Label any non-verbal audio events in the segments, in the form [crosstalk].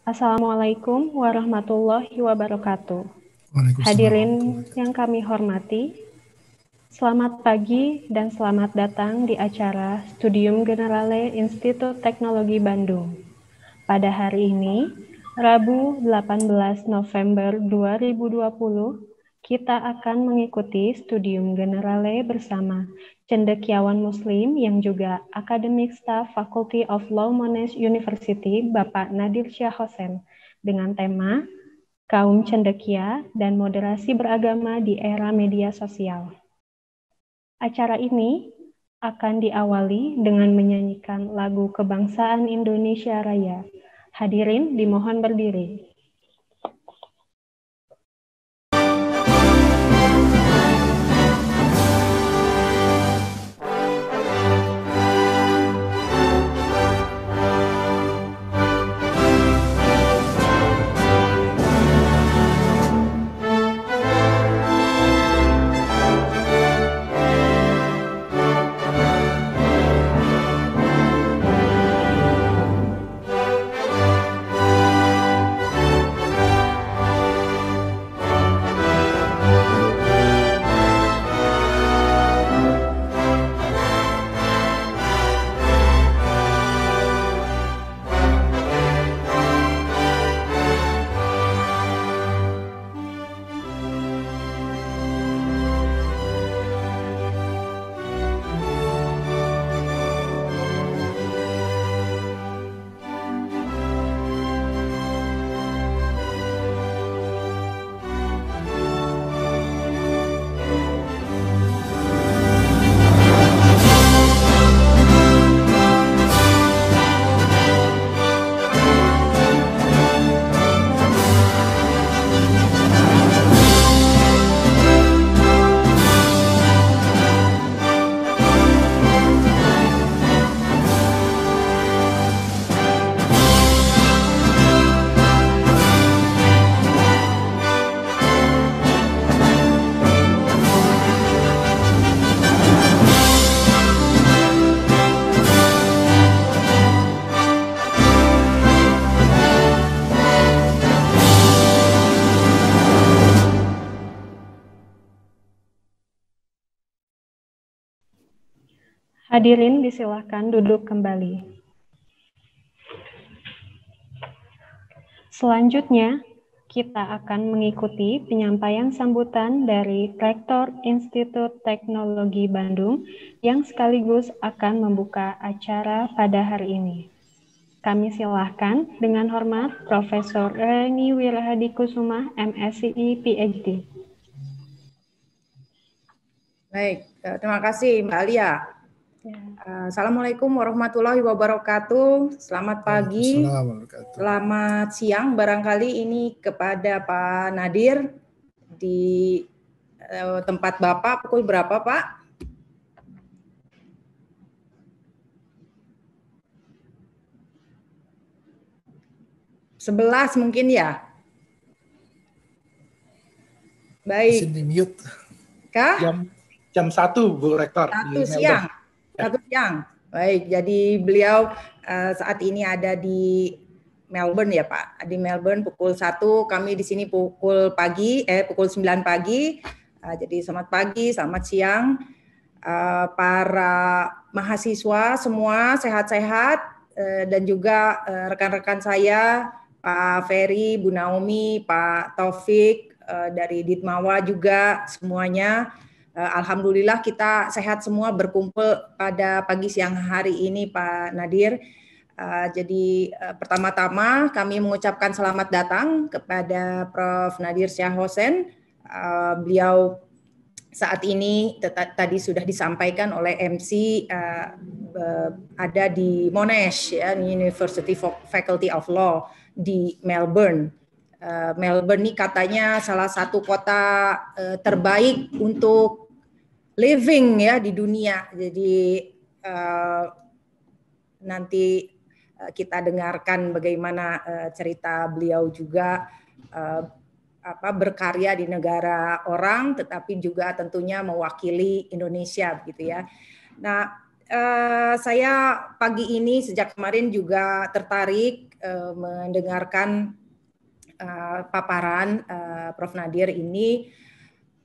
Assalamualaikum warahmatullahi wabarakatuh. Hadirin yang kami hormati, selamat pagi dan selamat datang di acara Studium Generale Institut Teknologi Bandung. Pada hari ini, Rabu 18 November 2020, kita akan mengikuti Studium Generale bersama Cendekiawan Muslim yang juga akademik Staff Faculty of Law Monash University, Bapak Nadir Syah Hosen, dengan tema Kaum Cendekia dan Moderasi Beragama di Era Media Sosial. Acara ini akan diawali dengan menyanyikan lagu Kebangsaan Indonesia Raya. Hadirin dimohon berdiri. Hadirin disilahkan duduk kembali. Selanjutnya, kita akan mengikuti penyampaian sambutan dari Rektor Institut Teknologi Bandung yang sekaligus akan membuka acara pada hari ini. Kami silahkan dengan hormat Profesor Reni Wirahadi Kusuma, MSI, PhD. Baik, eh, terima kasih Mbak Alia. Ya. Eh, Assalamualaikum warahmatullahi wabarakatuh. Selamat pagi, selamat siang. Barangkali ini kepada Pak Nadir di eh, tempat Bapak pukul berapa, Pak? Sebelas mungkin ya. Baik. Masih Kah? Jam jam satu Bu Rektor. Satu siang. Satu siang. Baik, jadi beliau uh, saat ini ada di Melbourne ya Pak. Di Melbourne pukul satu, kami di sini pukul pagi, eh pukul 9 pagi. Uh, jadi selamat pagi, selamat siang. Uh, para mahasiswa semua sehat-sehat uh, dan juga rekan-rekan uh, saya Pak Ferry, Bu Naomi, Pak Taufik uh, dari Ditmawa juga semuanya. Eh, alhamdulillah kita sehat semua berkumpul pada pagi siang hari ini Pak Nadir. Eh, jadi eh, pertama-tama kami mengucapkan selamat datang kepada Prof. Nadir Syahosen. beliau saat ini tadi sudah disampaikan oleh MC ada di Monash ya University Faculty of Law di Melbourne. Melbourne ini katanya salah satu kota terbaik untuk living ya di dunia. Jadi uh, nanti eh, kita dengarkan bagaimana uh, cerita beliau juga uh, apa berkarya di negara orang, tetapi juga tentunya mewakili Indonesia gitu ya. Nah. Uh, saya pagi ini sejak kemarin juga tertarik uh, mendengarkan uh, paparan uh, Prof Nadir ini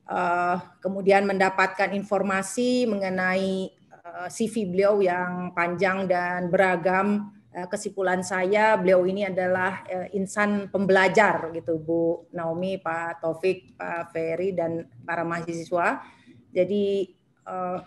uh, kemudian mendapatkan informasi mengenai uh, eh, CV beliau yang panjang dan beragam. Uh, kesimpulan saya, beliau ini adalah uh, insan pembelajar gitu, Bu Naomi, Pak Taufik, Pak Ferry, dan para mahasiswa. Jadi uh,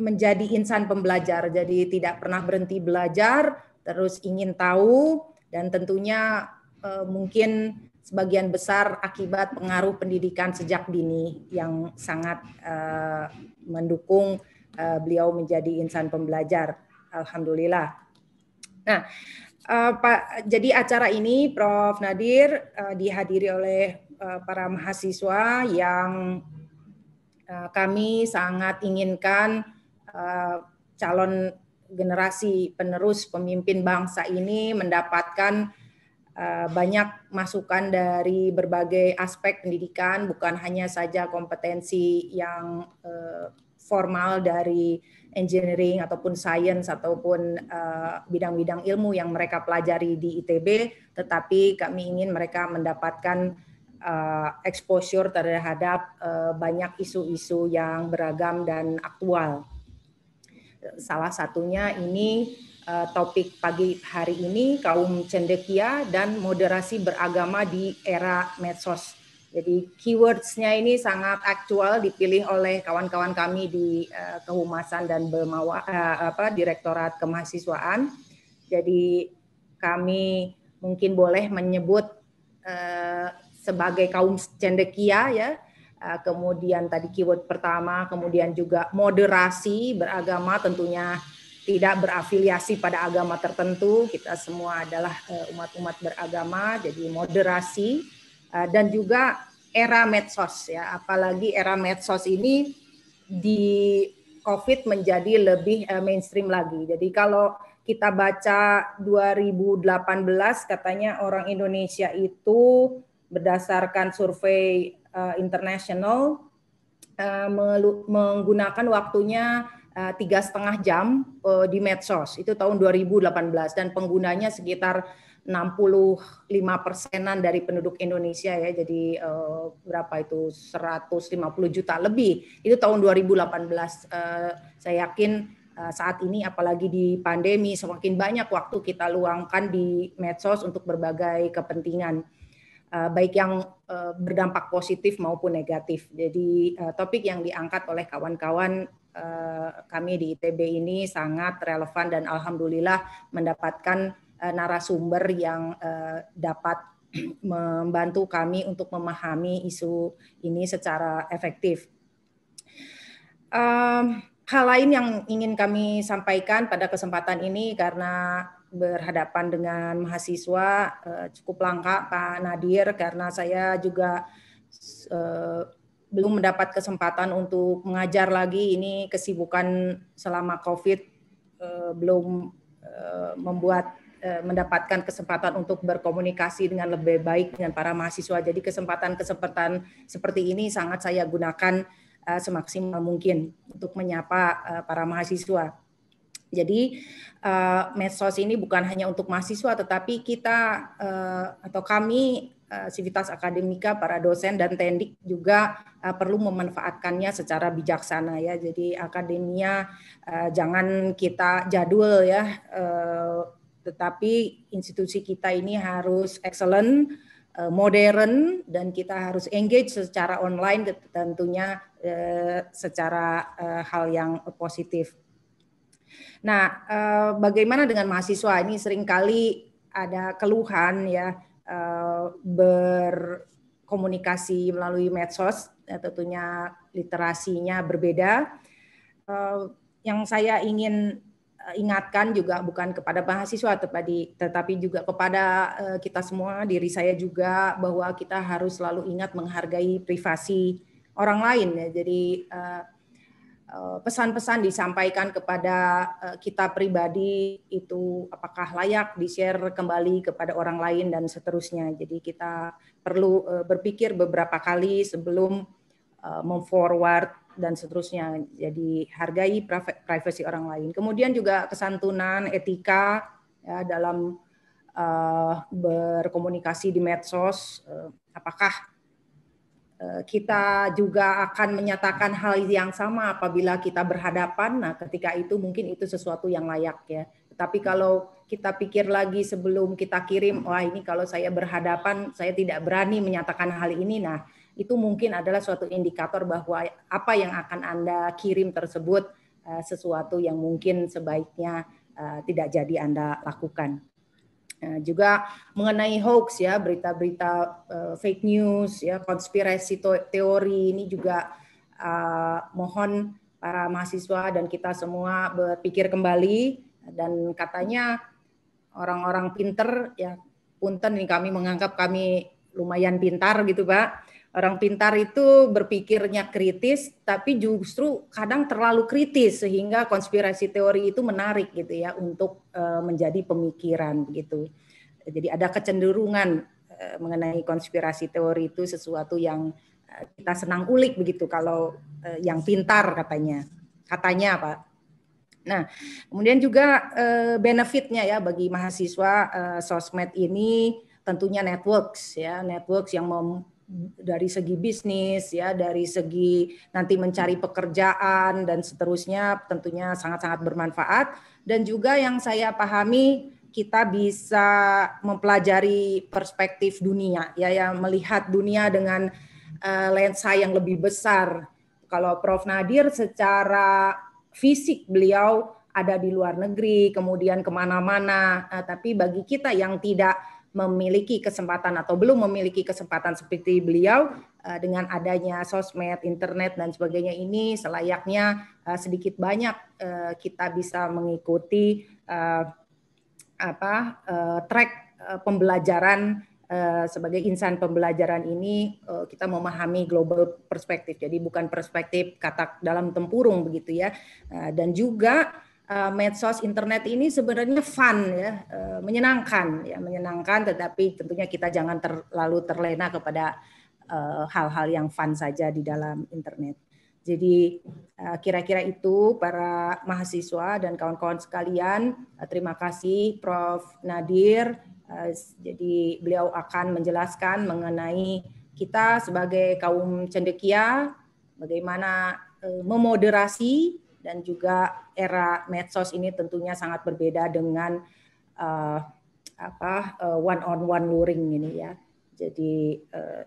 menjadi insan pembelajar, jadi tidak pernah berhenti belajar, terus ingin tahu, dan tentunya uh, mungkin sebagian besar akibat pengaruh pendidikan sejak dini yang sangat uh, mendukung uh, beliau menjadi insan pembelajar. Alhamdulillah. Nah, uh, Pak, jadi acara ini Prof. Nadir uh, dihadiri oleh uh, para mahasiswa yang uh, kami sangat inginkan uh, calon generasi penerus pemimpin bangsa ini mendapatkan Eh, banyak masukan dari berbagai aspek pendidikan, bukan hanya saja kompetensi yang eh, formal dari engineering ataupun sains ataupun eh, bidang-bidang ilmu yang mereka pelajari di ITB, tetapi kami ingin mereka mendapatkan exposure terhadap banyak isu-isu yang beragam dan aktual. Salah satunya ini uh, topik pagi hari ini kaum cendekia dan moderasi beragama di era medsos. Jadi keywordsnya ini sangat aktual dipilih oleh kawan-kawan kami di uh, kehumasan dan Bemawa, uh, eh, apa, direktorat kemahasiswaan. Jadi kami mungkin boleh menyebut uh, sebagai kaum cendekia ya. kemudian tadi keyword pertama, kemudian juga moderasi beragama tentunya tidak berafiliasi pada agama tertentu. Kita semua adalah eh, umat-umat beragama, jadi moderasi eh, dan juga era medsos ya. Apalagi era medsos ini di COVID menjadi lebih eh, mainstream lagi. Jadi kalau kita baca 2018 katanya orang Indonesia itu berdasarkan survei uh, internasional uh, menggunakan waktunya Eh, tiga setengah jam uh, di medsos itu tahun 2018 dan penggunanya sekitar 65 persenan dari penduduk Indonesia ya jadi uh, berapa itu 150 juta lebih itu tahun 2018 uh, saya yakin saat ini apalagi di pandemi semakin banyak waktu kita luangkan di medsos untuk berbagai kepentingan baik yang berdampak positif maupun negatif. Jadi topik yang diangkat oleh kawan-kawan Eh, kami di ITB ini sangat relevan dan alhamdulillah mendapatkan eh, narasumber yang eh, dapat [clears throat] membantu kami untuk memahami isu ini secara efektif. Hal lain yang ingin kami sampaikan pada kesempatan ini karena berhadapan dengan mahasiswa cukup langka Pak Nadir karena saya juga belum mendapat kesempatan untuk mengajar lagi ini kesibukan selama covid eh, belum eh, membuat eh, mendapatkan kesempatan untuk berkomunikasi dengan lebih baik dengan para mahasiswa jadi kesempatan-kesempatan seperti ini sangat saya gunakan semaksimal mungkin untuk menyapa para mahasiswa jadi medsos ini bukan hanya untuk mahasiswa, tetapi kita atau kami Eh, sivitas akademika, para dosen dan tendik juga eh, perlu memanfaatkannya secara bijaksana ya. Jadi akademia eh, jangan kita jadul ya, tetapi institusi kita ini harus excellent, modern dan kita harus engage secara online tentunya secara hal yang positif. Nah, bagaimana dengan mahasiswa ini seringkali ada keluhan ya Eh, berkomunikasi melalui medsos, ya, tentunya literasinya berbeda. Eh, yang saya ingin eh, ingatkan juga bukan kepada mahasiswa tetapi juga kepada kita semua diri saya juga bahwa kita harus selalu ingat menghargai privasi orang lain ya jadi Eh, pesan-pesan disampaikan kepada eh, kita pribadi itu apakah layak di-share kembali kepada orang lain dan seterusnya. Jadi kita perlu eh, berpikir beberapa kali sebelum memforward dan seterusnya. Jadi hargai privasi orang lain. Kemudian juga kesantunan, etika ya, dalam berkomunikasi di medsos. apakah Eh, kita juga akan menyatakan hal yang sama apabila kita berhadapan. Nah, ketika itu mungkin itu sesuatu yang layak ya. Tapi kalau kita pikir lagi sebelum kita kirim, wah ini kalau saya berhadapan saya tidak berani menyatakan hal ini. Nah, itu mungkin adalah suatu indikator bahwa apa yang akan Anda kirim tersebut eh, sesuatu yang mungkin sebaiknya eh, tidak jadi Anda lakukan. Nah, juga mengenai hoax ya, berita-berita uh, fake news ya, konspirasi teori ini juga uh, mohon para mahasiswa dan kita semua berpikir kembali dan katanya orang-orang pinter ya punten ini kami menganggap kami lumayan pintar gitu Pak Orang pintar itu berpikirnya kritis, tapi justru kadang terlalu kritis sehingga konspirasi teori itu menarik gitu ya untuk eh, menjadi pemikiran gitu. Jadi ada kecenderungan eh, mengenai konspirasi teori itu sesuatu yang eh, kita senang ulik begitu kalau yang pintar katanya, katanya apa? Nah, kemudian juga benefitnya ya bagi mahasiswa sosmed ini tentunya networks ya, networks yang mem dari segi bisnis ya dari segi nanti mencari pekerjaan dan seterusnya tentunya sangat-sangat bermanfaat dan juga yang saya pahami kita bisa mempelajari perspektif dunia ya yang melihat dunia dengan uh, lensa yang lebih besar. Kalau Prof Nadir secara fisik beliau ada di luar negeri kemudian kemana-mana, uh, tapi bagi kita yang tidak memiliki kesempatan atau belum memiliki kesempatan seperti beliau eh, dengan adanya sosmed, internet dan sebagainya ini selayaknya eh, sedikit banyak eh, kita bisa mengikuti apa track pembelajaran sebagai insan pembelajaran ini kita memahami global perspektif. Jadi bukan perspektif katak dalam tempurung begitu ya. Dan juga uh, medsos internet ini sebenarnya fun ya, uh, menyenangkan ya, menyenangkan tetapi tentunya kita jangan terlalu terlena kepada eh, hal-hal uh, yang fun saja di dalam internet. Jadi kira-kira itu para mahasiswa dan kawan-kawan sekalian, terima kasih Prof Nadir. jadi beliau akan menjelaskan mengenai kita sebagai kaum cendekia bagaimana memoderasi dan juga era medsos ini tentunya sangat berbeda dengan uh, apa uh, eh, one on one luring ini ya. Jadi uh,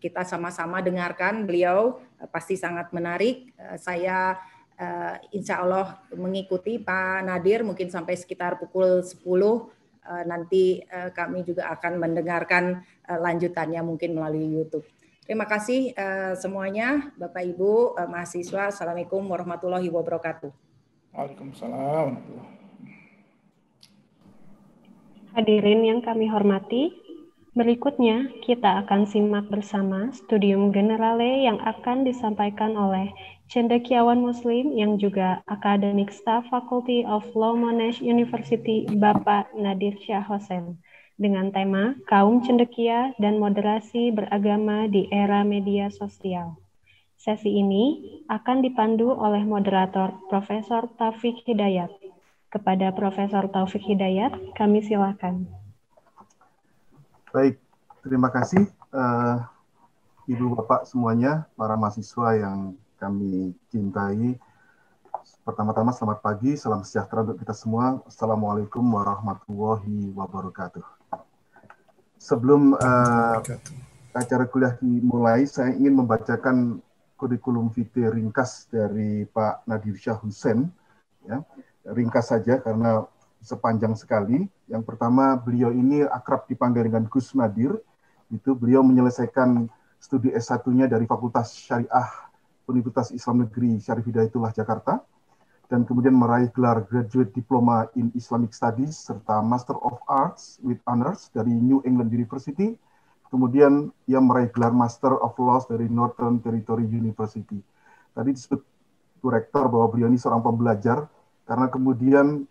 kita sama-sama dengarkan beliau uh, pasti sangat menarik. Uh, saya uh, insya Allah mengikuti Pak Nadir mungkin sampai sekitar pukul 10 nanti kami juga akan mendengarkan lanjutannya mungkin melalui YouTube. Terima kasih uh, semuanya, Bapak Ibu, uh, mahasiswa. Assalamualaikum warahmatullahi wabarakatuh. Waalaikumsalam. Hadirin yang kami hormati, berikutnya kita akan simak bersama studium generale yang akan disampaikan oleh cendekiawan muslim yang juga academic staff Faculty of Law Monash University, Bapak Nadir Syah Hossein dengan tema Kaum Cendekia dan Moderasi Beragama di Era Media Sosial. Sesi ini akan dipandu oleh moderator Profesor Taufik Hidayat. Kepada Profesor Taufik Hidayat, kami silakan. Baik, terima kasih uh, Ibu Bapak semuanya, para mahasiswa yang kami cintai. Pertama-tama selamat pagi, salam sejahtera untuk kita semua. Assalamualaikum warahmatullahi wabarakatuh sebelum uh, acara kuliah dimulai, saya ingin membacakan kurikulum vitae ringkas dari Pak Nadir Syah Hussein. Ya, ringkas saja karena sepanjang sekali. Yang pertama, beliau ini akrab dipanggil dengan Gus Nadir. Itu beliau menyelesaikan studi S1-nya dari Fakultas Syariah Universitas Islam Negeri Syarif Hidayatullah Jakarta dan kemudian meraih gelar Graduate Diploma in Islamic Studies serta Master of Arts with Honors dari New England University. Kemudian ia meraih gelar Master of Laws dari Northern Territory University. Tadi disebut Bu bahwa beliau ini seorang pembelajar karena kemudian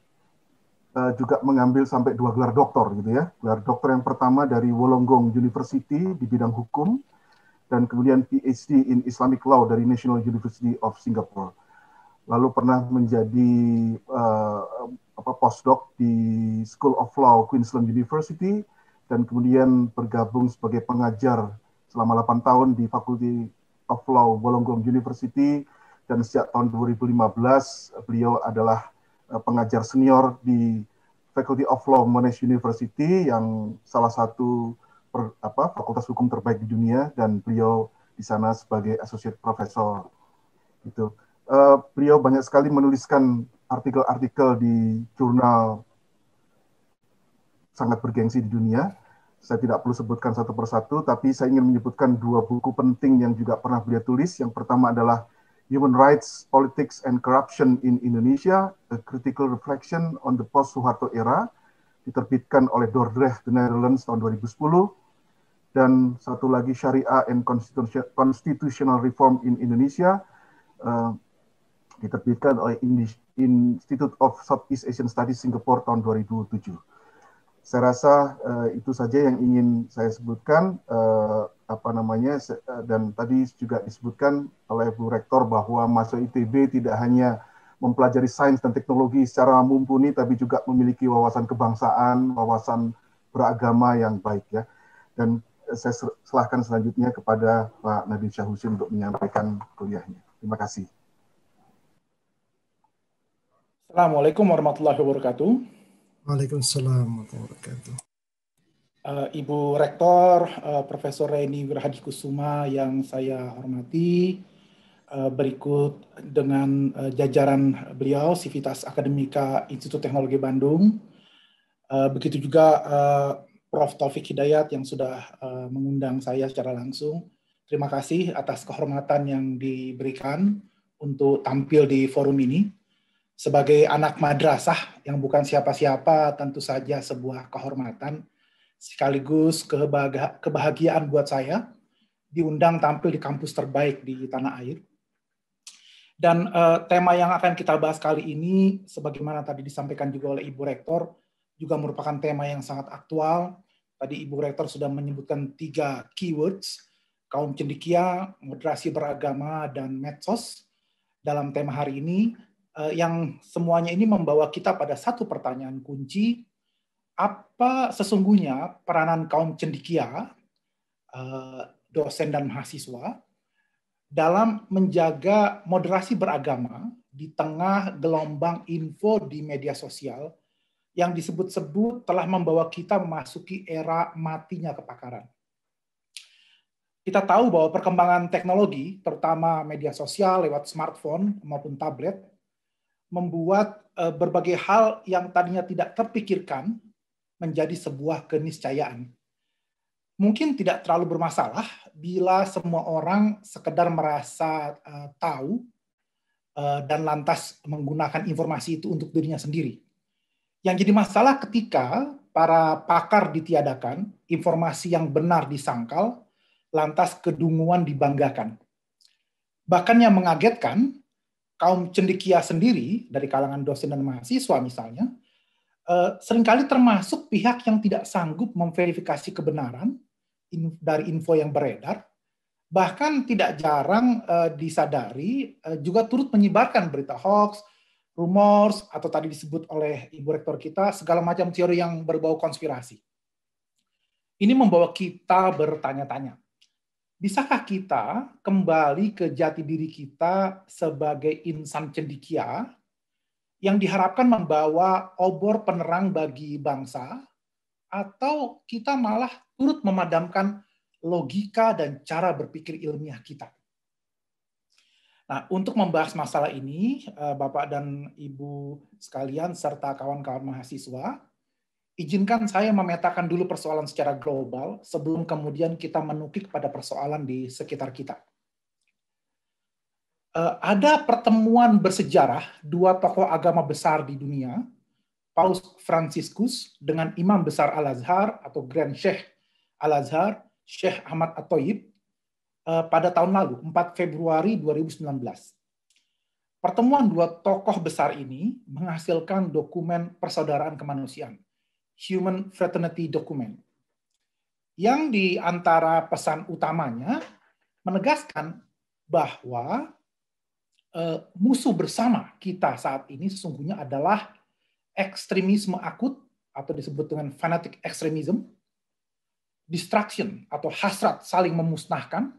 uh, juga mengambil sampai dua gelar doktor gitu ya. Gelar doktor yang pertama dari Wollongong University di bidang hukum dan kemudian PhD in Islamic Law dari National University of Singapore lalu pernah menjadi uh, apa postdoc di School of Law Queensland University dan kemudian bergabung sebagai pengajar selama 8 tahun di Faculty of Law Wollongong University dan sejak tahun 2015 beliau adalah eh, pengajar senior di Faculty of Law Monash University yang salah satu per, apa, fakultas hukum terbaik di dunia dan beliau di sana sebagai associate professor gitu uh, beliau banyak sekali menuliskan artikel-artikel di jurnal sangat bergengsi di dunia. Saya tidak perlu sebutkan satu persatu, tapi saya ingin menyebutkan dua buku penting yang juga pernah beliau tulis. Yang pertama adalah Human Rights, Politics, and Corruption in Indonesia, A Critical Reflection on the post suharto Era, diterbitkan oleh Dordrecht the Netherlands tahun 2010 dan satu lagi Syariah and Constitutional Reform in Indonesia eh, diterbitkan oleh Institute of Southeast Asian Studies Singapore tahun 2007. Saya rasa uh, itu saja yang ingin saya sebutkan uh, apa namanya eh, dan tadi juga disebutkan oleh Bu Rektor bahwa masuk ITB tidak hanya mempelajari sains dan teknologi secara mumpuni tapi juga memiliki wawasan kebangsaan, wawasan beragama yang baik ya. Dan saya serahkan selanjutnya kepada Pak Nabi Syahusin untuk menyampaikan kuliahnya. Terima kasih. Assalamualaikum warahmatullahi wabarakatuh. Waalaikumsalam warahmatullahi wabarakatuh. Eh, Ibu Rektor eh, Profesor Reni Wirahadi Kusuma yang saya hormati, eh, berikut dengan jajaran beliau Sivitas Akademika Institut Teknologi Bandung. Begitu juga Prof. Taufik Hidayat yang sudah mengundang saya secara langsung. Terima kasih atas kehormatan yang diberikan untuk tampil di forum ini sebagai anak madrasah yang bukan siapa-siapa tentu saja sebuah kehormatan sekaligus kebahagiaan buat saya diundang tampil di kampus terbaik di tanah air. Dan eh, tema yang akan kita bahas kali ini sebagaimana tadi disampaikan juga oleh Ibu Rektor juga merupakan tema yang sangat aktual. Tadi Ibu Rektor sudah menyebutkan tiga keywords, kaum cendikia, moderasi beragama, dan medsos. Dalam tema hari ini, Eh, yang semuanya ini membawa kita pada satu pertanyaan kunci, apa sesungguhnya peranan kaum cendikia, eh, dosen dan mahasiswa, dalam menjaga moderasi beragama di tengah gelombang info di media sosial yang disebut-sebut telah membawa kita memasuki era matinya kepakaran. Kita tahu bahwa perkembangan teknologi, terutama media sosial lewat smartphone maupun tablet, membuat eh, berbagai hal yang tadinya tidak terpikirkan menjadi sebuah keniscayaan. Mungkin tidak terlalu bermasalah bila semua orang sekedar merasa eh, tahu eh, dan lantas menggunakan informasi itu untuk dirinya sendiri. Yang jadi masalah ketika para pakar ditiadakan, informasi yang benar disangkal, lantas kedunguan dibanggakan. Bahkan yang mengagetkan, kaum cendekia sendiri dari kalangan dosen dan mahasiswa misalnya eh, seringkali termasuk pihak yang tidak sanggup memverifikasi kebenaran dari info yang beredar bahkan tidak jarang eh, disadari eh, juga turut menyebarkan berita hoax rumors atau tadi disebut oleh ibu rektor kita segala macam teori yang berbau konspirasi ini membawa kita bertanya-tanya bisakah kita kembali ke jati diri kita sebagai insan cendikia yang diharapkan membawa obor penerang bagi bangsa, atau kita malah turut memadamkan logika dan cara berpikir ilmiah kita? Nah, untuk membahas masalah ini, eh, Bapak dan Ibu sekalian serta kawan-kawan mahasiswa, izinkan saya memetakan dulu persoalan secara global sebelum kemudian kita menukik pada persoalan di sekitar kita. Eh, ada pertemuan bersejarah dua tokoh agama besar di dunia, Paus Franciscus dengan Imam Besar Al-Azhar atau Grand Sheikh Al-Azhar, Sheikh Ahmad at eh, pada tahun lalu, 4 Februari 2019. Pertemuan dua tokoh besar ini menghasilkan dokumen persaudaraan kemanusiaan Human Fraternity Document yang di antara pesan utamanya menegaskan bahwa eh, musuh bersama kita saat ini sesungguhnya adalah ekstremisme akut atau disebut dengan fanatic extremism, distraction atau hasrat saling memusnahkan,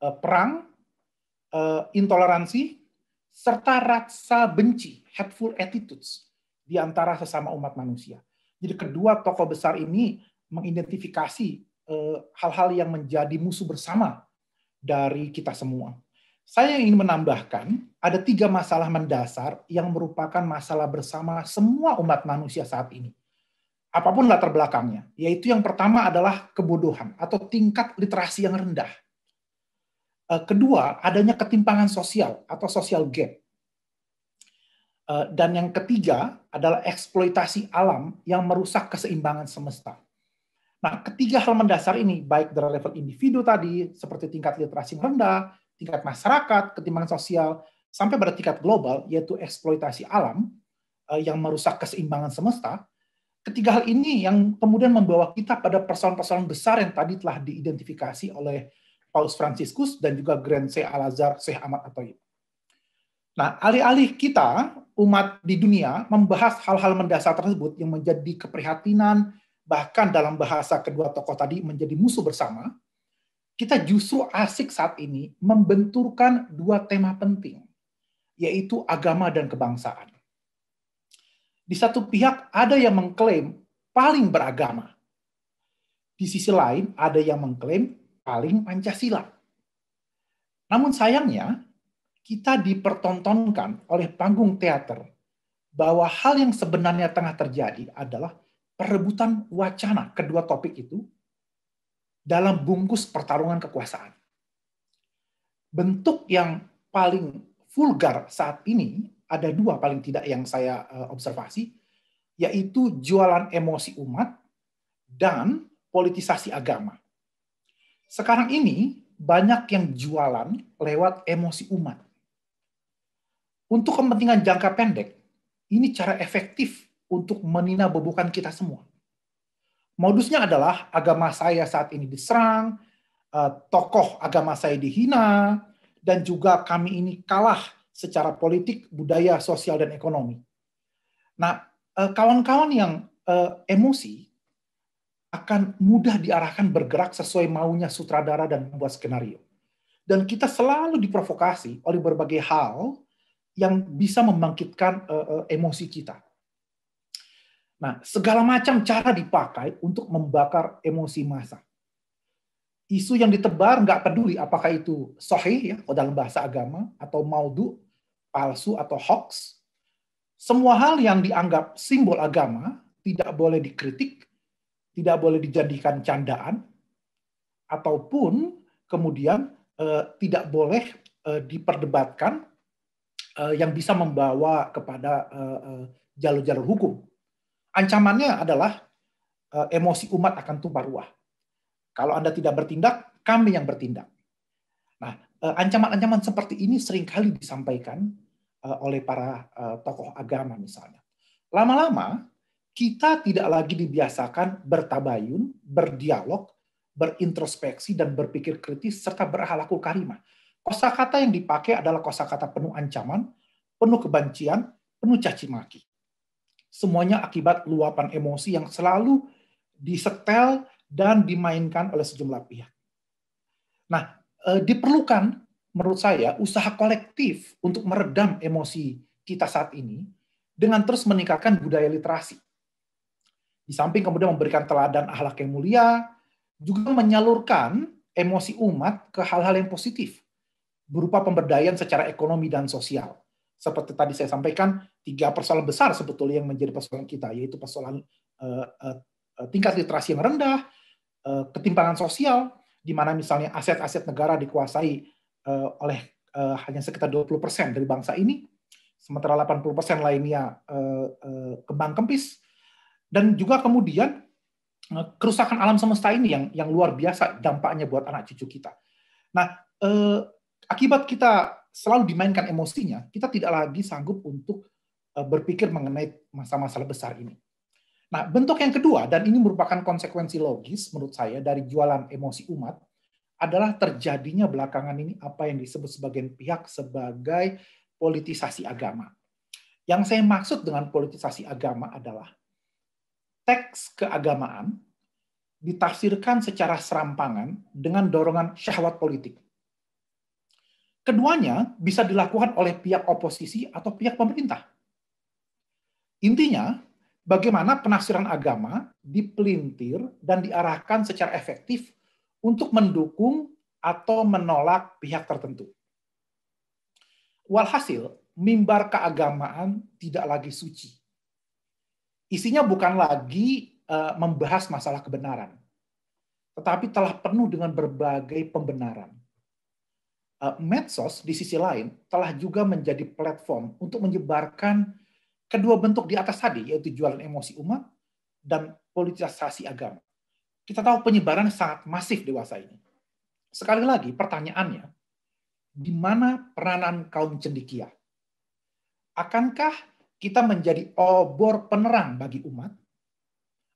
eh, perang, eh, intoleransi, serta rasa benci, hateful attitudes di antara sesama umat manusia. Jadi kedua tokoh besar ini mengidentifikasi eh, hal-hal yang menjadi musuh bersama dari kita semua. Saya ingin menambahkan, ada tiga masalah mendasar yang merupakan masalah bersama semua umat manusia saat ini. Apapun latar belakangnya, yaitu yang pertama adalah kebodohan atau tingkat literasi yang rendah. Eh, kedua, adanya ketimpangan sosial atau social gap Eh, dan yang ketiga adalah eksploitasi alam yang merusak keseimbangan semesta. Nah, ketiga hal mendasar ini, baik dari level individu tadi, seperti tingkat literasi rendah, tingkat masyarakat, ketimbangan sosial, sampai pada tingkat global, yaitu eksploitasi alam eh, yang merusak keseimbangan semesta, ketiga hal ini yang kemudian membawa kita pada persoalan-persoalan besar yang tadi telah diidentifikasi oleh Paus Franciscus dan juga Grand Sheikh Al-Azhar Sheikh Ahmad Atoyib. Nah, alih-alih kita umat di dunia membahas hal-hal mendasar tersebut yang menjadi keprihatinan bahkan dalam bahasa kedua tokoh tadi menjadi musuh bersama, kita justru asik saat ini membenturkan dua tema penting, yaitu agama dan kebangsaan. Di satu pihak ada yang mengklaim paling beragama. Di sisi lain ada yang mengklaim paling Pancasila. Namun sayangnya, kita dipertontonkan oleh panggung teater bahwa hal yang sebenarnya tengah terjadi adalah perebutan wacana kedua topik itu dalam bungkus pertarungan kekuasaan. Bentuk yang paling vulgar saat ini ada dua paling tidak yang saya eh, observasi, yaitu jualan emosi umat dan politisasi agama. Sekarang ini banyak yang jualan lewat emosi umat untuk kepentingan jangka pendek, ini cara efektif untuk menina bebukan kita semua. Modusnya adalah agama saya saat ini diserang, eh, tokoh agama saya dihina, dan juga kami ini kalah secara politik, budaya, sosial, dan ekonomi. Nah, eh, kawan-kawan yang eh, emosi akan mudah diarahkan bergerak sesuai maunya sutradara dan membuat skenario. Dan kita selalu diprovokasi oleh berbagai hal yang bisa membangkitkan uh, emosi kita. Nah, segala macam cara dipakai untuk membakar emosi massa. Isu yang ditebar nggak peduli apakah itu sohi ya, kalau dalam bahasa agama, atau maudu, palsu, atau hoax. Semua hal yang dianggap simbol agama tidak boleh dikritik, tidak boleh dijadikan candaan, ataupun kemudian eh, tidak boleh eh, diperdebatkan Eh, yang bisa membawa kepada eh, eh, jalur-jalur hukum. Ancamannya adalah emosi umat akan tumpah ruah. Kalau Anda tidak bertindak, kami yang bertindak. Nah, ancaman-ancaman seperti ini seringkali disampaikan oleh para tokoh agama misalnya. Lama-lama kita tidak lagi dibiasakan bertabayun, berdialog, berintrospeksi dan berpikir kritis serta berakhlakul karimah kosakata yang dipakai adalah kosakata penuh ancaman, penuh kebencian, penuh caci maki. Semuanya akibat luapan emosi yang selalu disetel dan dimainkan oleh sejumlah pihak. Nah, eh, diperlukan menurut saya usaha kolektif untuk meredam emosi kita saat ini dengan terus meningkatkan budaya literasi. Di samping kemudian memberikan teladan ahlak yang mulia, juga menyalurkan emosi umat ke hal-hal yang positif berupa pemberdayaan secara ekonomi dan sosial. Seperti tadi saya sampaikan, tiga persoalan besar sebetulnya yang menjadi persoalan kita, yaitu persoalan uh, uh, tingkat literasi yang rendah, uh, ketimpangan sosial, di mana misalnya aset-aset negara dikuasai uh, oleh uh, hanya sekitar 20% dari bangsa ini, sementara 80% lainnya uh, uh, kembang kempis, dan juga kemudian kerusakan alam semesta ini yang yang luar biasa dampaknya buat anak cucu kita. Nah, eh, akibat kita selalu dimainkan emosinya, kita tidak lagi sanggup untuk eh, berpikir mengenai masalah-masalah besar ini. Nah, bentuk yang kedua, dan ini merupakan konsekuensi logis menurut saya dari jualan emosi umat, adalah terjadinya belakangan ini apa yang disebut sebagian pihak sebagai politisasi agama. Yang saya maksud dengan politisasi agama adalah teks keagamaan ditafsirkan secara serampangan dengan dorongan syahwat politik. Keduanya bisa dilakukan oleh pihak oposisi atau pihak pemerintah. Intinya, bagaimana penafsiran agama dipelintir dan diarahkan secara efektif untuk mendukung atau menolak pihak tertentu. Walhasil, mimbar keagamaan tidak lagi suci. Isinya bukan lagi uh, membahas masalah kebenaran, tetapi telah penuh dengan berbagai pembenaran Eh, medsos di sisi lain telah juga menjadi platform untuk menyebarkan kedua bentuk di atas tadi yaitu jualan emosi umat dan politisasi agama. Kita tahu penyebaran sangat masif dewasa ini. Sekali lagi pertanyaannya, di mana peranan kaum cendikia? Akankah kita menjadi obor penerang bagi umat?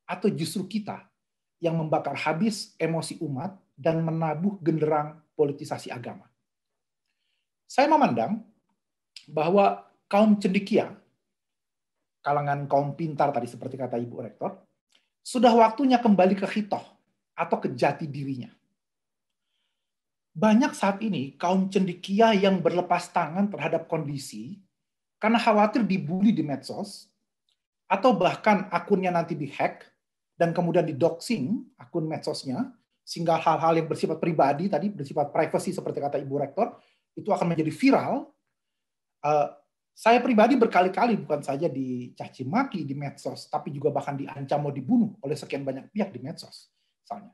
Atau justru kita yang membakar habis emosi umat dan menabuh genderang politisasi agama? Saya memandang bahwa kaum cendikia, kalangan kaum pintar tadi seperti kata Ibu Rektor, sudah waktunya kembali ke hitoh atau ke jati dirinya. Banyak saat ini kaum cendikia yang berlepas tangan terhadap kondisi karena khawatir dibully di medsos atau bahkan akunnya nanti dihack dan kemudian didoxing akun medsosnya sehingga hal-hal yang bersifat pribadi tadi bersifat privacy seperti kata Ibu Rektor itu akan menjadi viral. Uh, saya pribadi berkali-kali bukan saja dicaci maki di medsos, tapi juga bahkan diancam mau dibunuh oleh sekian banyak pihak di medsos, misalnya.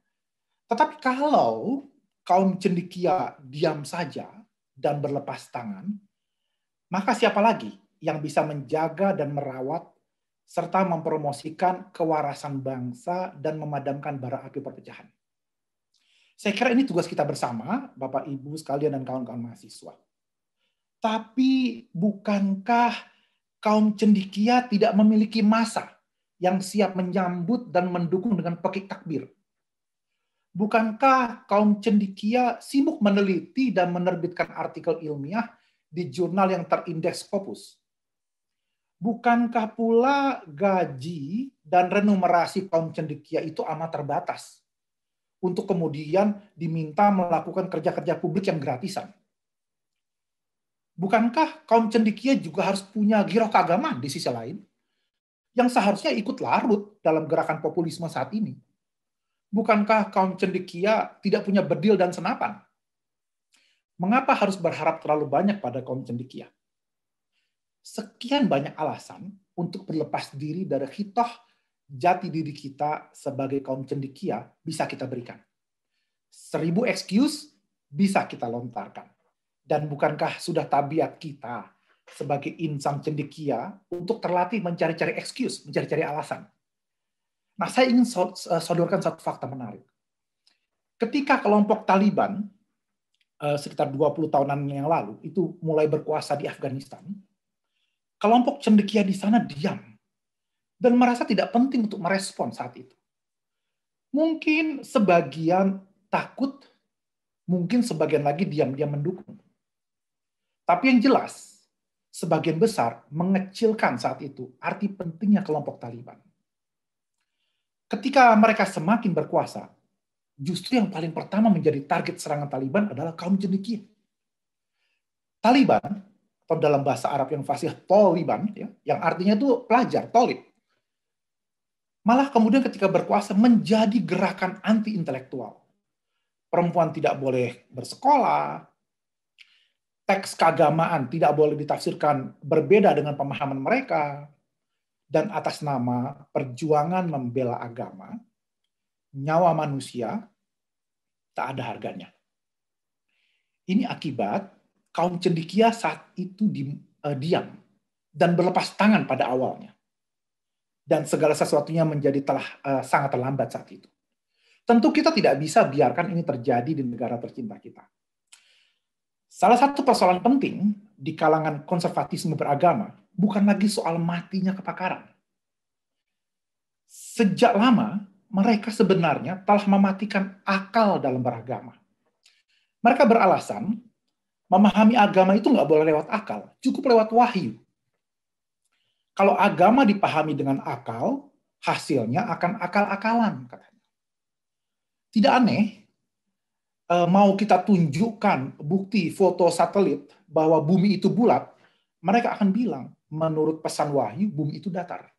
Tetapi kalau kaum cendikia diam saja dan berlepas tangan, maka siapa lagi yang bisa menjaga dan merawat serta mempromosikan kewarasan bangsa dan memadamkan bara api perpecahan? Saya kira ini tugas kita bersama, Bapak Ibu sekalian dan kawan-kawan mahasiswa. Tapi bukankah kaum cendikia tidak memiliki masa yang siap menyambut dan mendukung dengan pekik takbir? Bukankah kaum cendikia sibuk meneliti dan menerbitkan artikel ilmiah di jurnal yang terindeks Scopus? Bukankah pula gaji dan renumerasi kaum cendikia itu amat terbatas? untuk kemudian diminta melakukan kerja-kerja publik yang gratisan. Bukankah kaum cendikia juga harus punya giroh keagamaan di sisi lain? Yang seharusnya ikut larut dalam gerakan populisme saat ini. Bukankah kaum cendikia tidak punya bedil dan senapan? Mengapa harus berharap terlalu banyak pada kaum cendikia? Sekian banyak alasan untuk berlepas diri dari hitah jati diri kita sebagai kaum cendikia bisa kita berikan. Seribu excuse bisa kita lontarkan. Dan bukankah sudah tabiat kita sebagai insan cendikia untuk terlatih mencari-cari excuse, mencari-cari alasan. Nah, saya ingin eh, sodorkan satu fakta menarik. Ketika kelompok Taliban eh, sekitar 20 tahunan yang lalu itu mulai berkuasa di Afghanistan, kelompok cendekia di sana diam dan merasa tidak penting untuk merespon saat itu. Mungkin sebagian takut, mungkin sebagian lagi diam-diam mendukung. Tapi yang jelas, sebagian besar mengecilkan saat itu arti pentingnya kelompok Taliban. Ketika mereka semakin berkuasa, justru yang paling pertama menjadi target serangan Taliban adalah kaum cendekia. Taliban atau dalam bahasa Arab yang fasih Taliban ya, yang artinya itu pelajar, Talib. Malah kemudian ketika berkuasa menjadi gerakan anti-intelektual. Perempuan tidak boleh bersekolah, teks keagamaan tidak boleh ditafsirkan berbeda dengan pemahaman mereka, dan atas nama perjuangan membela agama, nyawa manusia tak ada harganya. Ini akibat kaum cendikia saat itu di, uh, diam dan berlepas tangan pada awalnya dan segala sesuatunya menjadi telah uh, sangat terlambat saat itu. Tentu kita tidak bisa biarkan ini terjadi di negara tercinta kita. Salah satu persoalan penting di kalangan konservatisme beragama bukan lagi soal matinya kepakaran. Sejak lama mereka sebenarnya telah mematikan akal dalam beragama. Mereka beralasan memahami agama itu nggak boleh lewat akal, cukup lewat wahyu. Kalau agama dipahami dengan akal, hasilnya akan akal-akalan katanya. Tidak aneh eh, mau kita tunjukkan bukti foto satelit bahwa bumi itu bulat, mereka akan bilang menurut pesan wahyu bumi itu datar.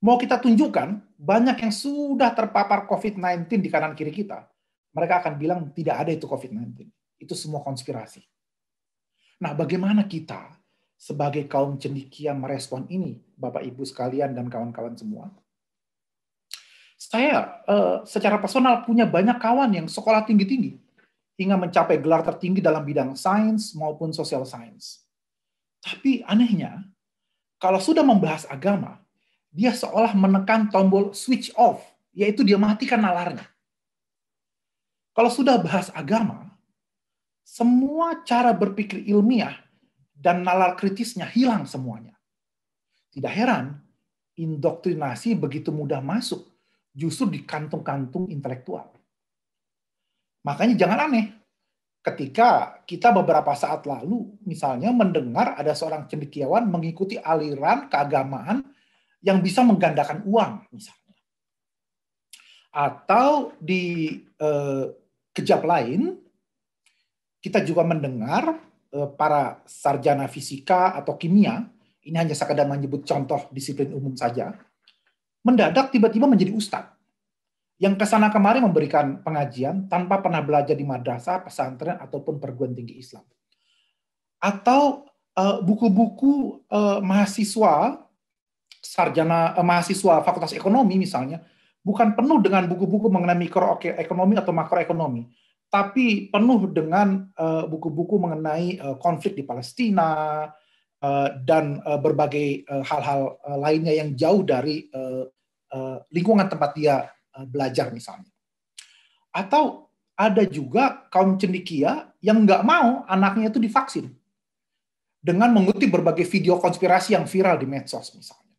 Mau kita tunjukkan banyak yang sudah terpapar COVID-19 di kanan kiri kita, mereka akan bilang tidak ada itu COVID-19. Itu semua konspirasi. Nah, bagaimana kita sebagai kaum cendikia merespon ini, Bapak Ibu sekalian dan kawan-kawan semua? Saya eh, secara personal punya banyak kawan yang sekolah tinggi-tinggi hingga mencapai gelar tertinggi dalam bidang sains maupun sosial sains Tapi anehnya, kalau sudah membahas agama, dia seolah menekan tombol switch off, yaitu dia matikan nalarnya. Kalau sudah bahas agama, semua cara berpikir ilmiah dan nalar kritisnya hilang semuanya. Tidak heran, indoktrinasi begitu mudah masuk justru di kantung-kantung intelektual. Makanya jangan aneh ketika kita beberapa saat lalu misalnya mendengar ada seorang cendekiawan mengikuti aliran keagamaan yang bisa menggandakan uang misalnya. Atau di eh, kejap lain kita juga mendengar Eh, para sarjana fisika atau kimia, ini hanya sekadar menyebut contoh disiplin umum saja, mendadak tiba-tiba menjadi ustadz. Yang kesana kemari memberikan pengajian tanpa pernah belajar di madrasah, pesantren, ataupun perguruan tinggi Islam. Atau eh, buku-buku uh, uh, mahasiswa, sarjana uh, mahasiswa fakultas ekonomi misalnya, bukan penuh dengan buku-buku mengenai mikroekonomi atau makroekonomi, tapi penuh dengan eh, buku-buku uh, mengenai uh, konflik di Palestina uh, dan uh, berbagai hal-hal uh, uh, lainnya yang jauh dari uh, uh, lingkungan tempat dia uh, belajar misalnya. Atau ada juga kaum cendikia yang nggak mau anaknya itu divaksin dengan mengutip berbagai video konspirasi yang viral di medsos misalnya.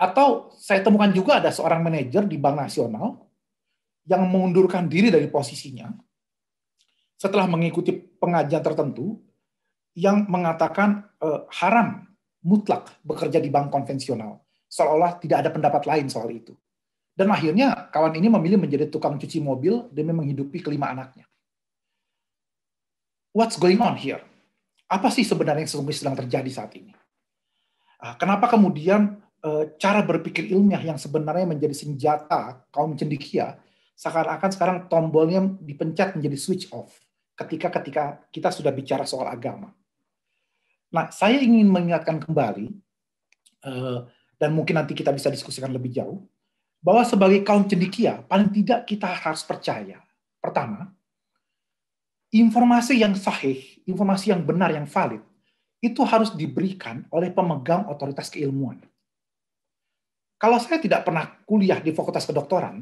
Atau saya temukan juga ada seorang manajer di Bank Nasional yang mengundurkan diri dari posisinya setelah mengikuti pengajian tertentu yang mengatakan eh, haram mutlak bekerja di bank konvensional seolah olah tidak ada pendapat lain soal itu. Dan akhirnya kawan ini memilih menjadi tukang cuci mobil demi menghidupi kelima anaknya. What's going on here? Apa sih sebenarnya yang sesungguhnya sedang terjadi saat ini? Ah, kenapa kemudian eh, cara berpikir ilmiah yang sebenarnya menjadi senjata kaum cendikia seakan-akan sekarang tombolnya dipencet menjadi switch off ketika ketika kita sudah bicara soal agama. Nah, saya ingin mengingatkan kembali eh, dan mungkin nanti kita bisa diskusikan lebih jauh bahwa sebagai kaum cendikia paling tidak kita harus percaya. Pertama, informasi yang sahih, informasi yang benar yang valid itu harus diberikan oleh pemegang otoritas keilmuan. Kalau saya tidak pernah kuliah di fakultas kedokteran,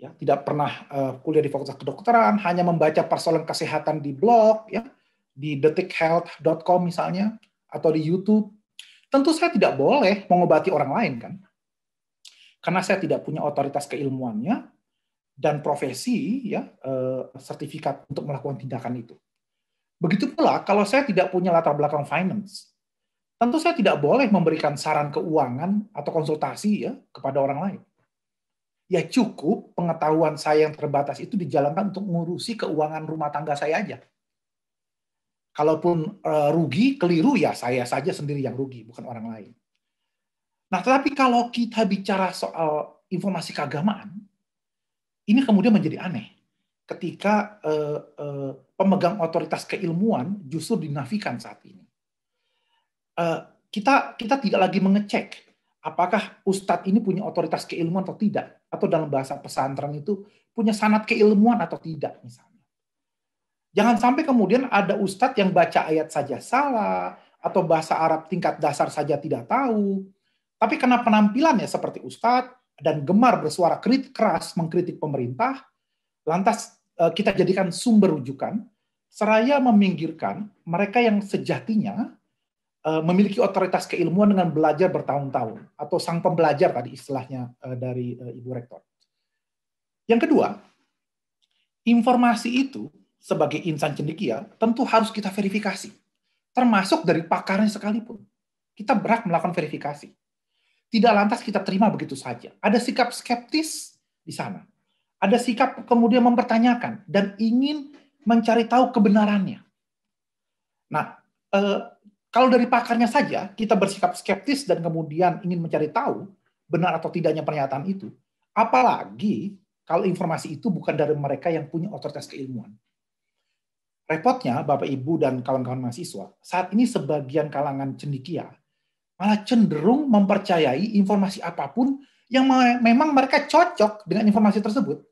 ya tidak pernah uh, kuliah di fakultas kedokteran, hanya membaca persoalan kesehatan di blog, ya di detikhealth.com misalnya atau di YouTube, tentu saya tidak boleh mengobati orang lain kan, karena saya tidak punya otoritas keilmuannya dan profesi ya uh, sertifikat untuk melakukan tindakan itu. Begitu pula kalau saya tidak punya latar belakang finance, tentu saya tidak boleh memberikan saran keuangan atau konsultasi ya kepada orang lain ya cukup pengetahuan saya yang terbatas itu dijalankan untuk mengurusi keuangan rumah tangga saya aja. Kalaupun eh, rugi, keliru ya saya saja sendiri yang rugi, bukan orang lain. Nah, tetapi kalau kita bicara soal informasi keagamaan, ini kemudian menjadi aneh ketika eh, eh, pemegang otoritas keilmuan justru dinafikan saat ini. Eh, kita kita tidak lagi mengecek apakah ustadz ini punya otoritas keilmuan atau tidak, atau dalam bahasa pesantren itu punya sanat keilmuan atau tidak misalnya. Jangan sampai kemudian ada ustadz yang baca ayat saja salah, atau bahasa Arab tingkat dasar saja tidak tahu. Tapi karena penampilannya seperti ustadz dan gemar bersuara kritik keras mengkritik pemerintah, lantas eh, kita jadikan sumber rujukan, seraya meminggirkan mereka yang sejatinya Eh, memiliki otoritas keilmuan dengan belajar bertahun-tahun atau sang pembelajar tadi istilahnya eh, dari eh, Ibu Rektor. Yang kedua, informasi itu sebagai insan cendekia tentu harus kita verifikasi, termasuk dari pakarnya sekalipun. Kita berhak melakukan verifikasi. Tidak lantas kita terima begitu saja. Ada sikap skeptis di sana. Ada sikap kemudian mempertanyakan dan ingin mencari tahu kebenarannya. Nah, kalau dari pakarnya saja kita bersikap skeptis dan kemudian ingin mencari tahu benar atau tidaknya pernyataan itu, apalagi kalau informasi itu bukan dari mereka yang punya otoritas keilmuan. Repotnya, Bapak Ibu dan kawan-kawan mahasiswa, saat ini sebagian kalangan cendikia malah cenderung mempercayai informasi apapun yang memang mereka cocok dengan informasi tersebut.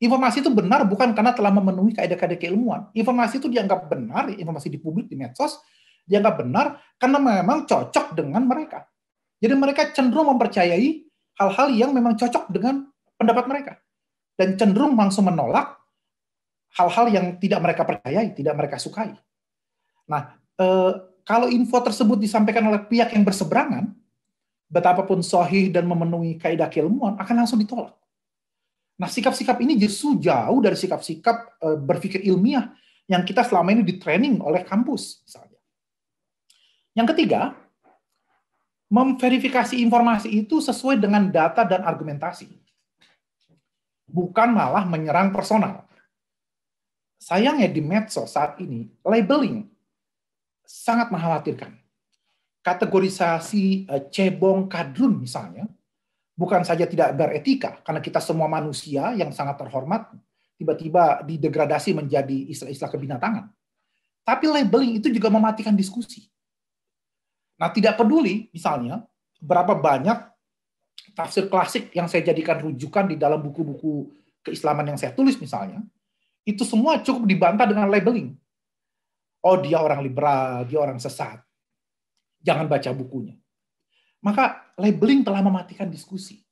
Informasi itu benar bukan karena telah memenuhi kaedah-kaedah keilmuan. Informasi itu dianggap benar, ya, informasi di publik, di medsos, dianggap benar karena memang cocok dengan mereka. Jadi mereka cenderung mempercayai hal-hal yang memang cocok dengan pendapat mereka dan cenderung langsung menolak hal-hal yang tidak mereka percayai, tidak mereka sukai. Nah, e, kalau info tersebut disampaikan oleh pihak yang berseberangan, betapapun sohih dan memenuhi kaidah keilmuan akan langsung ditolak. Nah, sikap-sikap ini justru jauh dari sikap-sikap e, berpikir ilmiah yang kita selama ini di training oleh kampus misalnya. Yang ketiga, memverifikasi informasi itu sesuai dengan data dan argumentasi. Bukan malah menyerang personal. Sayangnya di medsos saat ini, labeling sangat mengkhawatirkan. Kategorisasi eh, cebong kadrun misalnya, bukan saja tidak beretika, karena kita semua manusia yang sangat terhormat, tiba-tiba didegradasi menjadi istilah-istilah kebinatangan. Tapi labeling itu juga mematikan diskusi Nah, tidak peduli misalnya berapa banyak tafsir klasik yang saya jadikan rujukan di dalam buku-buku keislaman yang saya tulis misalnya, itu semua cukup dibantah dengan labeling. Oh, dia orang liberal, dia orang sesat. Jangan baca bukunya. Maka labeling telah mematikan diskusi.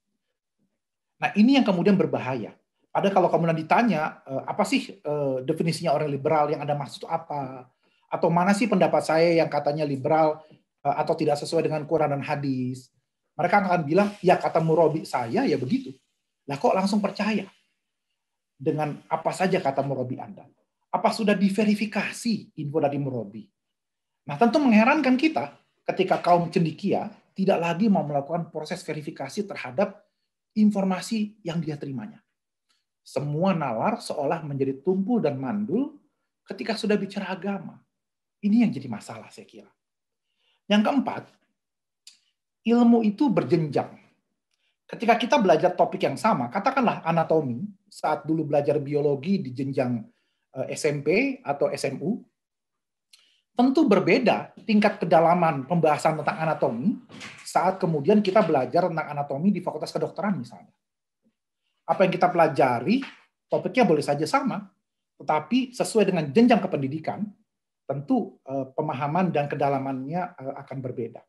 Nah, ini yang kemudian berbahaya. Ada kalau kemudian ditanya, eh, apa sih eh, definisinya orang liberal yang ada maksud apa? Atau mana sih pendapat saya yang katanya liberal Eh, atau tidak sesuai dengan Quran dan hadis. Mereka akan bilang, ya kata murabi saya ya begitu. Lah kok langsung percaya dengan apa saja kata murabi Anda? Apa sudah diverifikasi info dari murabi? Nah tentu mengherankan kita ketika kaum cendikia tidak lagi mau melakukan proses verifikasi terhadap informasi yang dia terimanya. Semua nalar seolah menjadi tumpul dan mandul ketika sudah bicara agama. Ini yang jadi masalah saya kira. Yang keempat, ilmu itu berjenjang. Ketika kita belajar topik yang sama, katakanlah anatomi, saat dulu belajar biologi di jenjang eh, SMP atau SMU, tentu berbeda tingkat kedalaman pembahasan tentang anatomi saat kemudian kita belajar tentang anatomi di Fakultas Kedokteran misalnya. Apa yang kita pelajari, topiknya boleh saja sama, tetapi sesuai dengan jenjang kependidikan, tentu eh, pemahaman dan kedalamannya eh, akan berbeda.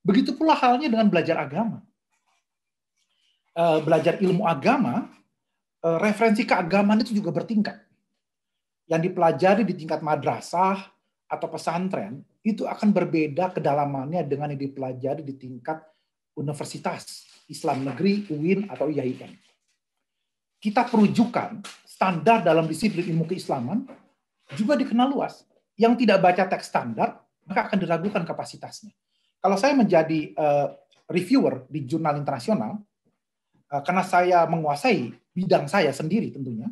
Begitu pula halnya dengan belajar agama. Eh, belajar ilmu agama, referensi keagamaan itu juga bertingkat. Yang dipelajari di tingkat madrasah atau pesantren itu akan berbeda kedalamannya dengan yang dipelajari di tingkat universitas Islam negeri, UIN atau IAIN. Kita perujukan standar dalam disiplin ilmu keislaman juga dikenal luas yang tidak baca teks standar, maka akan diragukan kapasitasnya. Kalau saya menjadi uh, reviewer di jurnal internasional, uh, karena saya menguasai bidang saya sendiri tentunya,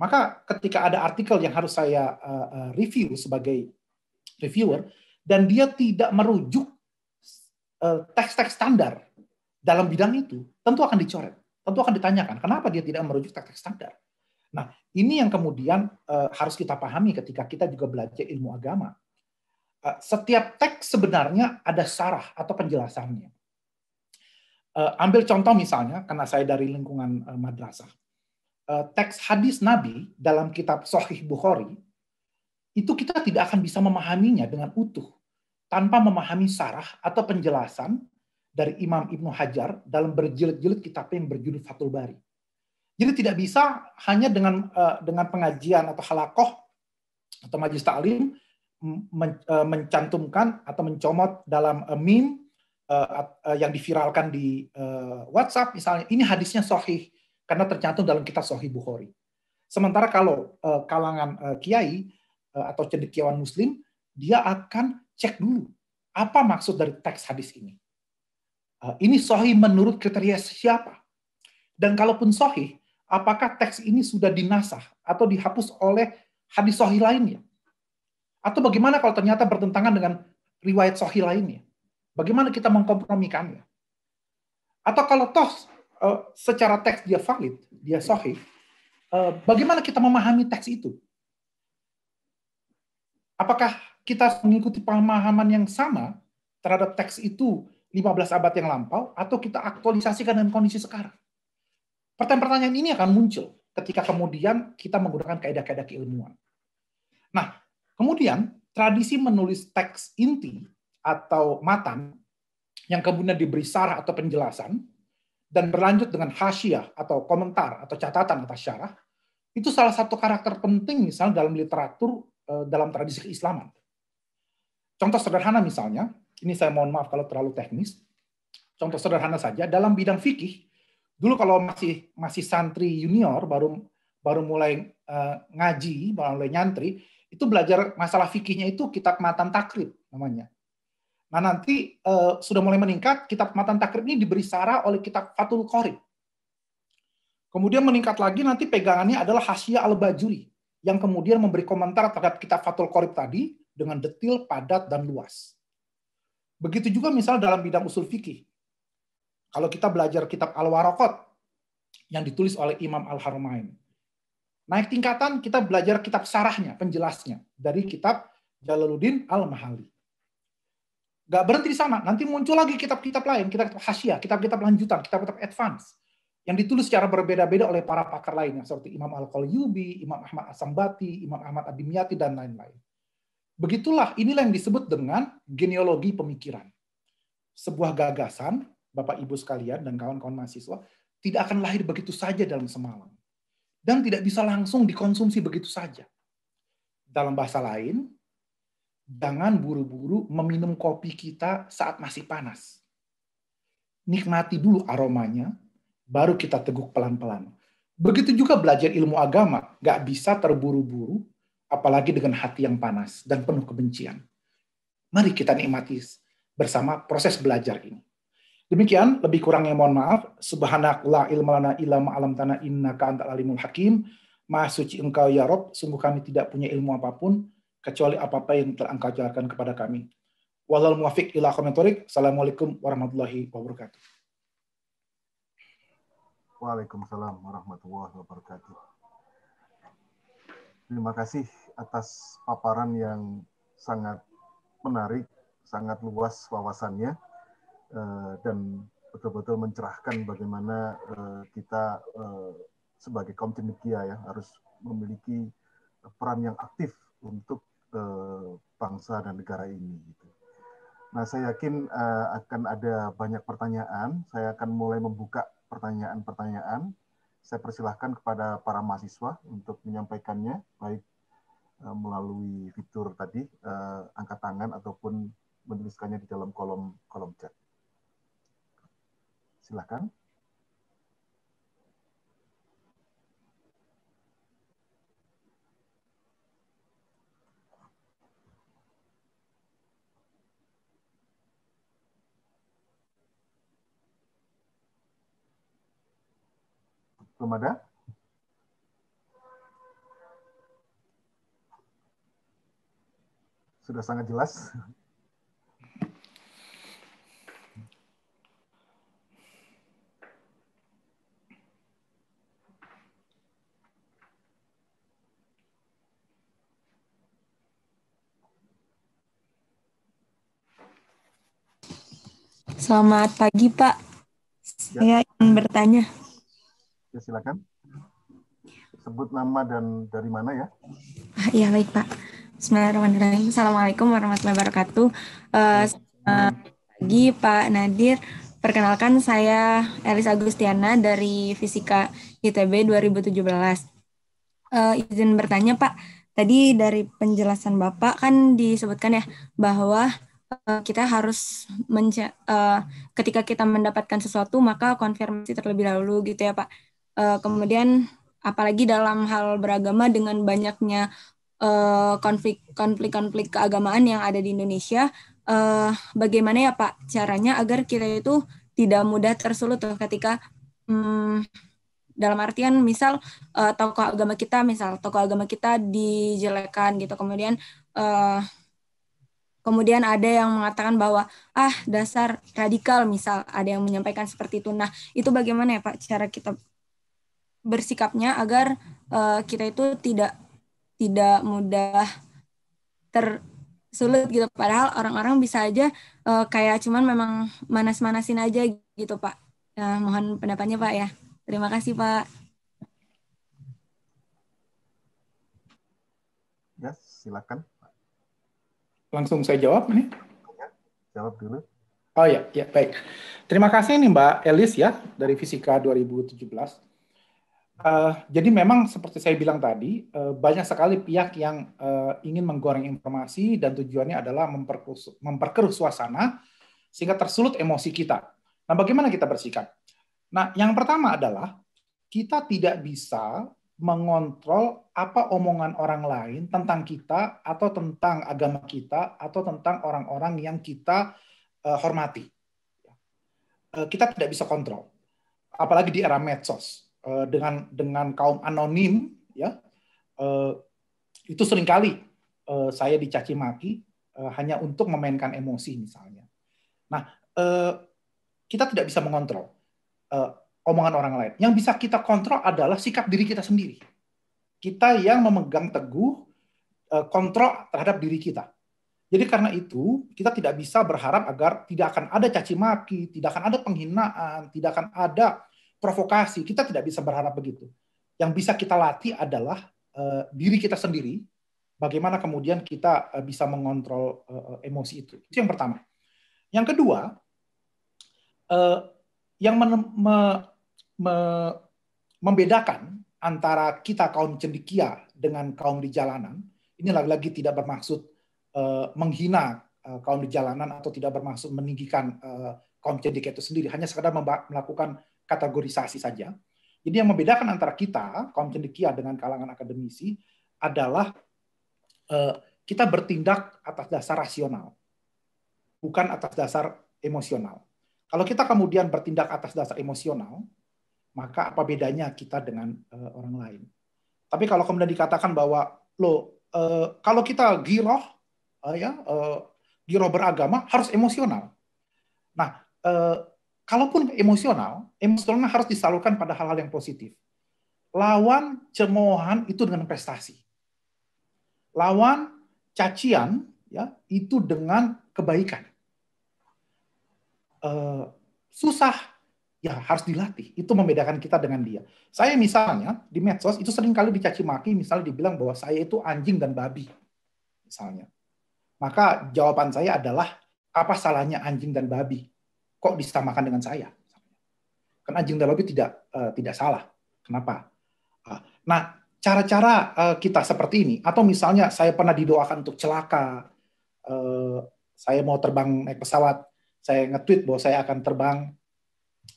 maka ketika ada artikel yang harus saya uh, review sebagai reviewer, dan dia tidak merujuk uh, teks-teks standar dalam bidang itu, tentu akan dicoret. Tentu akan ditanyakan, kenapa dia tidak merujuk teks-teks standar? Nah, ini yang kemudian uh, harus kita pahami ketika kita juga belajar ilmu agama. Uh, setiap teks sebenarnya ada sarah atau penjelasannya. Uh, ambil contoh misalnya, karena saya dari lingkungan uh, madrasah. Uh, teks hadis Nabi dalam kitab Sohih Bukhari, itu kita tidak akan bisa memahaminya dengan utuh tanpa memahami sarah atau penjelasan dari Imam Ibnu Hajar dalam berjilid-jilid kitabnya yang berjudul fatul Bari. Jadi tidak bisa hanya dengan uh, dengan pengajian atau halakoh atau majlis taklim men, uh, mencantumkan atau mencomot dalam uh, eh, meme uh, uh, yang diviralkan di uh, WhatsApp misalnya ini hadisnya sahih karena tercantum dalam kitab sahih Bukhari. Sementara kalau uh, kalangan uh, kiai uh, atau cendekiawan muslim dia akan cek dulu apa maksud dari teks hadis ini. Uh, ini sahih menurut kriteria siapa? Dan kalaupun sohih, apakah teks ini sudah dinasah atau dihapus oleh hadis sohi lainnya? Atau bagaimana kalau ternyata bertentangan dengan riwayat sohi lainnya? Bagaimana kita mengkompromikannya? Atau kalau toh eh, secara teks dia valid, dia sohi, eh, bagaimana kita memahami teks itu? Apakah kita mengikuti pemahaman yang sama terhadap teks itu 15 abad yang lampau, atau kita aktualisasikan dengan kondisi sekarang? Pertanyaan-pertanyaan ini akan muncul ketika kemudian kita menggunakan kaidah-kaidah keilmuan. Nah, kemudian tradisi menulis teks inti atau matan yang kemudian diberi sarah atau penjelasan dan berlanjut dengan hasyiah atau komentar atau catatan atas syarah itu salah satu karakter penting misalnya dalam literatur eh, dalam tradisi keislaman. Contoh sederhana misalnya, ini saya mohon maaf kalau terlalu teknis. Contoh sederhana saja dalam bidang fikih dulu kalau masih masih santri junior baru baru mulai uh, ngaji, baru mulai nyantri, itu belajar masalah fikihnya itu kitab matan takrib namanya. Nah nanti uh, sudah mulai meningkat, kitab matan takrib ini diberi sarah oleh kitab Fatul Qorib. Kemudian meningkat lagi nanti pegangannya adalah Hasya Al-Bajuri yang kemudian memberi komentar terhadap kitab Fatul Qorib tadi dengan detil, padat, dan luas. Begitu juga misalnya dalam bidang usul fikih. Kalau kita belajar kitab al warokot yang ditulis oleh Imam Al-Haramain. Naik tingkatan kita belajar kitab sarahnya, penjelasnya dari kitab Jalaluddin Al-Mahali. Gak berhenti di sana, nanti muncul lagi kitab-kitab lain, kitab-kitab hasyiah, kitab-kitab lanjutan, kitab-kitab advance yang ditulis secara berbeda-beda oleh para pakar lainnya seperti Imam Al-Qalyubi, Imam Ahmad Asambati, Imam Ahmad Abimyati dan lain-lain. Begitulah inilah yang disebut dengan genealogi pemikiran. Sebuah gagasan Bapak Ibu sekalian dan kawan-kawan mahasiswa, tidak akan lahir begitu saja dalam semalam. Dan tidak bisa langsung dikonsumsi begitu saja. Dalam bahasa lain, jangan buru-buru meminum kopi kita saat masih panas. Nikmati dulu aromanya, baru kita teguk pelan-pelan. Begitu juga belajar ilmu agama, gak bisa terburu-buru, apalagi dengan hati yang panas dan penuh kebencian. Mari kita nikmati bersama proses belajar ini. Demikian, lebih kurangnya mohon maaf. Subhanak la ilmana illa ma'alam tanah inna ka'antak alimul hakim. Maha suci engkau ya Rob, sungguh kami tidak punya ilmu apapun, kecuali apa-apa yang telah engkau ajarkan kepada kami. Walal muafiq ila komentarik. Assalamualaikum warahmatullahi wabarakatuh. Waalaikumsalam warahmatullahi wabarakatuh. Terima kasih atas paparan yang sangat menarik, sangat luas wawasannya Eh, dan betul-betul mencerahkan bagaimana eh, kita eh, sebagai kaum cendekia ya harus memiliki peran yang aktif untuk bangsa dan negara ini. Gitu. Nah, saya yakin akan ada banyak pertanyaan. Saya akan mulai membuka pertanyaan-pertanyaan. Saya persilahkan kepada para mahasiswa untuk menyampaikannya, baik melalui fitur tadi, angkat tangan, ataupun menuliskannya di dalam kolom kolom chat. Silakan. Belum ada? Sudah sangat jelas. Selamat pagi, Pak. Ya. Saya ingin bertanya. Ya, silakan. Sebut nama dan dari mana ya? Ah, iya, baik, Pak. Bismillahirrahmanirrahim. Assalamualaikum warahmatullahi wabarakatuh. Uh, selamat pagi, Pak Nadir. Perkenalkan, saya Elis Agustiana dari Fisika ITB 2017. Uh, izin bertanya, Pak. Tadi dari penjelasan Bapak kan disebutkan ya bahwa Eh, kita harus menja uh, ketika kita mendapatkan sesuatu maka konfirmasi terlebih dahulu gitu ya Pak. Uh, kemudian apalagi dalam hal beragama dengan banyaknya konflik-konflik uh, keagamaan yang ada di Indonesia, uh, bagaimana ya Pak caranya agar kita itu tidak mudah tersulut ketika um, dalam artian misal uh, tokoh agama kita misal tokoh agama kita dijelekan gitu kemudian uh, Kemudian ada yang mengatakan bahwa ah dasar radikal misal ada yang menyampaikan seperti itu. Nah, itu bagaimana ya Pak cara kita bersikapnya agar uh, kita itu tidak tidak mudah tersulut gitu padahal orang-orang bisa aja uh, kayak cuman memang manas-manasin aja gitu Pak. Nah, mohon pendapatnya Pak ya. Terima kasih Pak. Ya, silakan langsung saya jawab nih. Jawab dulu. Oh ya, ya baik. Terima kasih nih Mbak Elis ya dari Fisika 2017. Uh, eh, jadi memang seperti saya bilang tadi uh, banyak sekali pihak yang uh, ingin menggoreng informasi dan tujuannya adalah memperkeruh suasana sehingga tersulut emosi kita. Nah, bagaimana kita bersikap? Nah, yang pertama adalah kita tidak bisa mengontrol apa omongan orang lain tentang kita atau tentang agama kita atau tentang orang-orang yang kita uh, hormati. Uh, kita tidak bisa kontrol, apalagi di era medsos uh, dengan dengan kaum anonim, ya uh, itu seringkali uh, saya dicaci maki uh, hanya untuk memainkan emosi misalnya. Nah, uh, kita tidak bisa mengontrol omongan orang lain. Yang bisa kita kontrol adalah sikap diri kita sendiri. Kita yang memegang teguh eh, kontrol terhadap diri kita. Jadi karena itu kita tidak bisa berharap agar tidak akan ada caci maki, tidak akan ada penghinaan, tidak akan ada provokasi. Kita tidak bisa berharap begitu. Yang bisa kita latih adalah uh, diri kita sendiri. Bagaimana kemudian kita uh, bisa mengontrol uh, emosi itu? Itu yang pertama. Yang kedua, uh, yang me- me membedakan antara kita kaum cendikia dengan kaum di jalanan. Ini lagi-lagi tidak bermaksud uh, menghina uh, kaum di jalanan atau tidak bermaksud meninggikan uh, kaum cendikia itu sendiri, hanya sekadar melakukan kategorisasi saja. Jadi yang membedakan antara kita kaum cendekia dengan kalangan akademisi adalah uh, kita bertindak atas dasar rasional, bukan atas dasar emosional. Kalau kita kemudian bertindak atas dasar emosional, maka apa bedanya kita dengan uh, orang lain? Tapi kalau kemudian dikatakan bahwa lo uh, eh, kalau kita giro, uh, eh, ya uh, giroh beragama harus emosional. Nah, uh, kalaupun emosional, emosionalnya harus disalurkan pada hal-hal yang positif. Lawan cemoohan itu dengan prestasi. Lawan cacian ya itu dengan kebaikan. Uh, susah ya harus dilatih. Itu membedakan kita dengan dia. Saya misalnya di medsos itu sering kali dicaci maki, misalnya dibilang bahwa saya itu anjing dan babi, misalnya. Maka jawaban saya adalah apa salahnya anjing dan babi? Kok disamakan dengan saya? Karena anjing dan babi tidak uh, tidak salah. Kenapa? Ah, nah, cara-cara uh, kita seperti ini, atau misalnya saya pernah didoakan untuk celaka, uh, saya mau terbang naik pesawat, saya nge-tweet bahwa saya akan terbang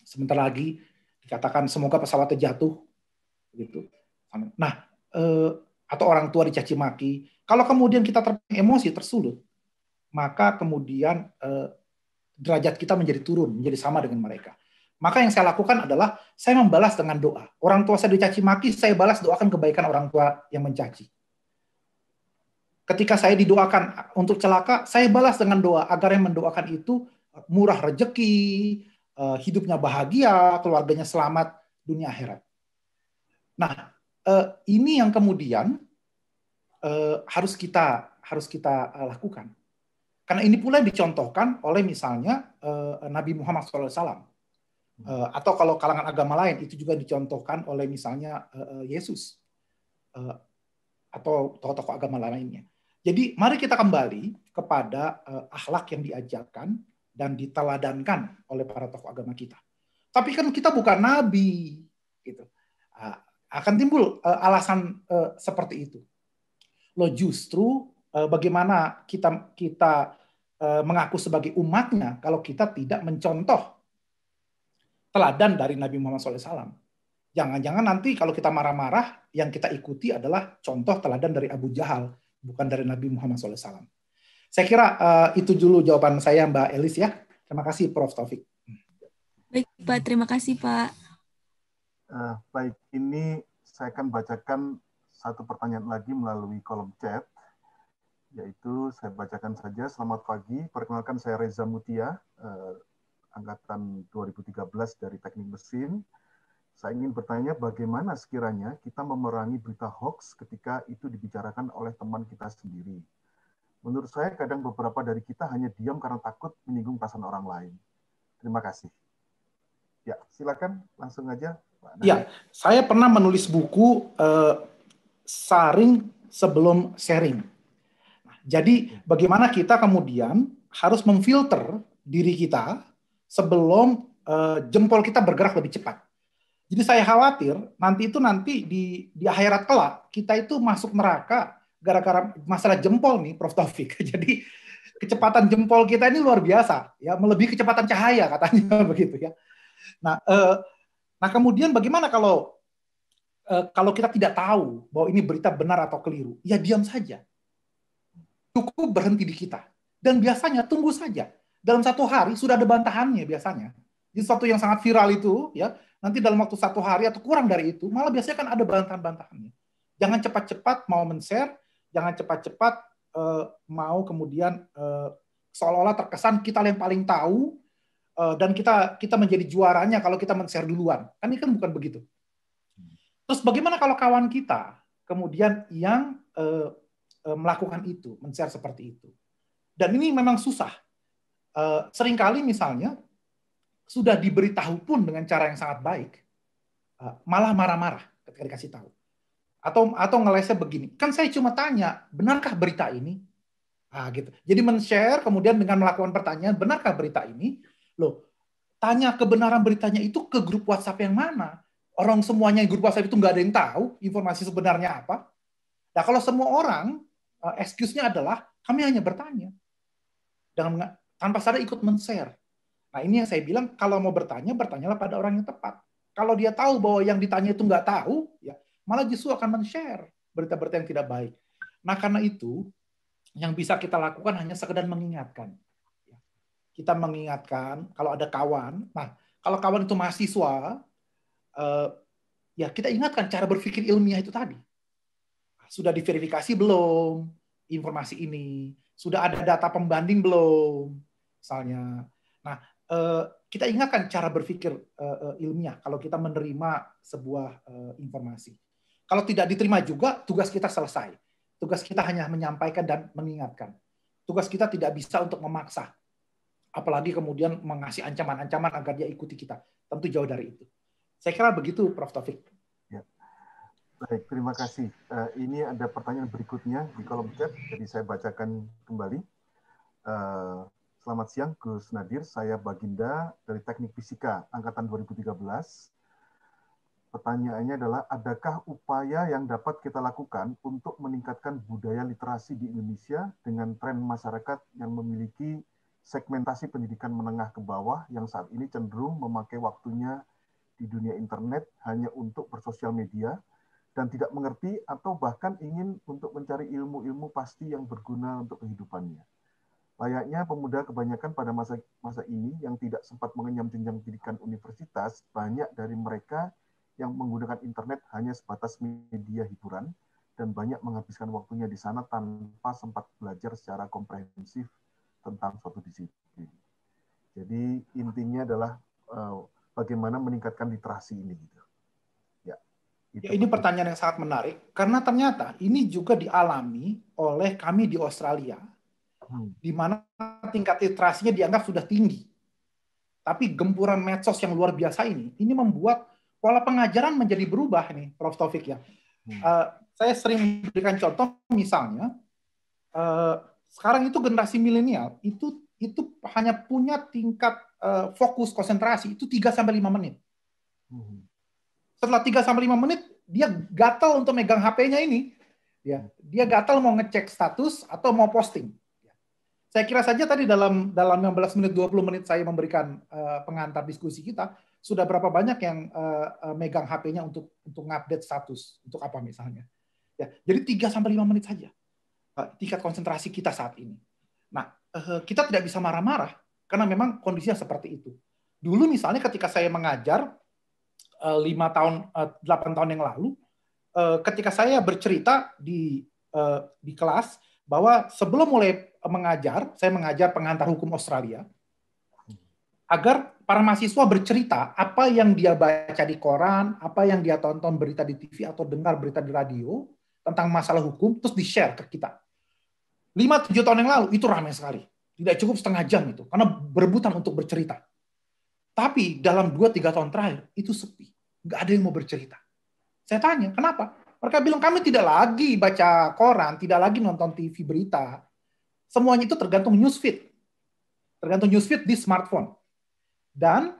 sebentar lagi dikatakan semoga pesawatnya jatuh gitu. Nah, eh, atau orang tua dicaci maki. Kalau kemudian kita terpengaruh emosi, tersulut, maka kemudian eh, derajat kita menjadi turun, menjadi sama dengan mereka. Maka yang saya lakukan adalah saya membalas dengan doa. Orang tua saya dicaci maki, saya balas doakan kebaikan orang tua yang mencaci. Ketika saya didoakan untuk celaka, saya balas dengan doa agar yang mendoakan itu murah rejeki, Eh, hidupnya bahagia, keluarganya selamat, dunia akhirat. Nah, eh, ini yang kemudian eh, harus kita harus kita lakukan. Karena ini pula yang dicontohkan oleh misalnya Nabi Muhammad SAW. atau kalau kalangan agama lain itu juga dicontohkan oleh misalnya Yesus atau tokoh-tokoh agama lainnya. Jadi mari kita kembali kepada uh, akhlak yang diajarkan dan diteladankan oleh para tokoh agama kita. Tapi kan kita bukan nabi, gitu. Ah, akan timbul eh, alasan eh, seperti itu. Lo justru eh, bagaimana kita kita mengaku sebagai umatnya kalau kita tidak mencontoh teladan dari Nabi Muhammad SAW. Jangan-jangan nanti kalau kita marah-marah, yang kita ikuti adalah contoh teladan dari Abu Jahal, bukan dari Nabi Muhammad SAW. Saya kira uh, itu dulu jawaban saya Mbak Elis ya. Terima kasih Prof Taufik. Baik Pak, terima kasih Pak. Uh, baik, ini saya akan bacakan satu pertanyaan lagi melalui kolom chat, yaitu saya bacakan saja. Selamat pagi, perkenalkan saya Reza Mutia, uh, angkatan 2013 dari Teknik Mesin. Saya ingin bertanya bagaimana sekiranya kita memerangi berita hoax ketika itu dibicarakan oleh teman kita sendiri Menurut saya kadang beberapa dari kita hanya diam karena takut menyinggung perasaan orang lain. Terima kasih. Ya, silakan langsung aja. Pak ya, saya pernah menulis buku uh, saring sebelum sharing. Nah, jadi ya. bagaimana kita kemudian harus memfilter diri kita sebelum uh, jempol kita bergerak lebih cepat. Jadi saya khawatir nanti itu nanti di di akhirat kelak kita itu masuk neraka gara-gara masalah jempol nih Prof Taufik. [laughs] Jadi kecepatan jempol kita ini luar biasa ya melebihi kecepatan cahaya katanya [laughs] begitu ya. Nah, eh, nah kemudian bagaimana kalau eh, kalau kita tidak tahu bahwa ini berita benar atau keliru? Ya diam saja. Cukup berhenti di kita dan biasanya tunggu saja. Dalam satu hari sudah ada bantahannya biasanya. di sesuatu yang sangat viral itu ya nanti dalam waktu satu hari atau kurang dari itu malah biasanya kan ada bantahan-bantahannya. Jangan cepat-cepat mau men-share jangan cepat-cepat uh, mau kemudian uh, seolah-olah terkesan kita yang paling tahu uh, dan kita kita menjadi juaranya kalau kita men-share duluan. Kan ini kan bukan begitu. Terus bagaimana kalau kawan kita kemudian yang uh, melakukan itu, men-share seperti itu. Dan ini memang susah. Uh, seringkali misalnya sudah diberitahu pun dengan cara yang sangat baik, uh, malah marah-marah ketika dikasih tahu atau atau ngelesnya begini. Kan saya cuma tanya, benarkah berita ini? Ah gitu. Jadi men-share kemudian dengan melakukan pertanyaan, benarkah berita ini? lo tanya kebenaran beritanya itu ke grup WhatsApp yang mana? Orang semuanya di grup WhatsApp itu nggak ada yang tahu informasi sebenarnya apa. Nah kalau semua orang, eh, excuse-nya adalah kami hanya bertanya. Dengan tanpa sadar ikut men-share. Nah ini yang saya bilang, kalau mau bertanya, bertanyalah pada orang yang tepat. Kalau dia tahu bahwa yang ditanya itu nggak tahu, ya malah justru akan men-share berita-berita yang tidak baik. Nah, karena itu yang bisa kita lakukan hanya sekedar mengingatkan. Kita mengingatkan kalau ada kawan. Nah, kalau kawan itu mahasiswa, eh, ya kita ingatkan cara berpikir ilmiah itu tadi. Sudah diverifikasi belum informasi ini? Sudah ada data pembanding belum? Misalnya. Nah, eh, kita ingatkan cara berpikir eh, ilmiah kalau kita menerima sebuah informasi. Kalau tidak diterima juga, tugas kita selesai. Tugas kita hanya menyampaikan dan mengingatkan. Tugas kita tidak bisa untuk memaksa. Apalagi kemudian mengasih ancaman-ancaman agar dia ikuti kita. Tentu jauh dari itu. Saya kira begitu, Prof. Taufik. Ya. Baik, terima kasih. Eh, ini ada pertanyaan berikutnya di kolom chat, jadi saya bacakan kembali. Uh, Selamat siang, Gus Nadir. Saya Baginda dari Teknik Fisika Angkatan 2013. Pertanyaannya adalah, adakah upaya yang dapat kita lakukan untuk meningkatkan budaya literasi di Indonesia dengan tren masyarakat yang memiliki segmentasi pendidikan menengah ke bawah yang saat ini cenderung memakai waktunya di dunia internet hanya untuk bersosial media dan tidak mengerti atau bahkan ingin untuk mencari ilmu-ilmu pasti yang berguna untuk kehidupannya. Layaknya pemuda kebanyakan pada masa masa ini yang tidak sempat mengenyam jenjang pendidikan universitas, banyak dari mereka yang menggunakan internet hanya sebatas media hiburan dan banyak menghabiskan waktunya di sana tanpa sempat belajar secara komprehensif tentang suatu disiplin. Jadi intinya adalah eh, bagaimana meningkatkan literasi ini gitu. Ya. ya ini pertanyaan yang sangat menarik karena ternyata ini juga dialami oleh kami di Australia hmm. di mana tingkat literasinya dianggap sudah tinggi. Tapi gempuran medsos yang luar biasa ini ini membuat pola pengajaran menjadi berubah nih, Prof. Taufik ya. Uh, saya sering memberikan contoh misalnya, uh, sekarang itu generasi milenial itu itu hanya punya tingkat uh, fokus konsentrasi itu 3 sampai 5 menit. Hmm. Setelah 3 sampai 5 menit dia gatal untuk megang HP-nya ini. Ya, dia gatal mau ngecek status atau mau posting. Saya kira saja tadi dalam dalam 15 menit 20 menit saya memberikan uh, pengantar diskusi kita, sudah berapa banyak yang uh, megang HP-nya untuk untuk update status untuk apa misalnya. Ya, jadi 3 sampai lima menit saja uh, tingkat konsentrasi kita saat ini. Nah, uh, kita tidak bisa marah-marah karena memang kondisinya seperti itu. Dulu misalnya ketika saya mengajar lima tahun delapan tahun yang lalu ketika saya bercerita di di kelas bahwa sebelum mulai mengajar, saya mengajar pengantar hukum Australia agar para mahasiswa bercerita apa yang dia baca di koran, apa yang dia tonton berita di TV atau dengar berita di radio tentang masalah hukum, terus di-share ke kita. 5-7 tahun yang lalu, itu ramai sekali. Tidak cukup setengah jam itu, karena berebutan untuk bercerita. Tapi dalam 2-3 tahun terakhir, itu sepi. Nggak ada yang mau bercerita. Saya tanya, kenapa? Mereka bilang, kami tidak lagi baca koran, tidak lagi nonton TV berita. Semuanya itu tergantung newsfeed. Tergantung newsfeed di smartphone dan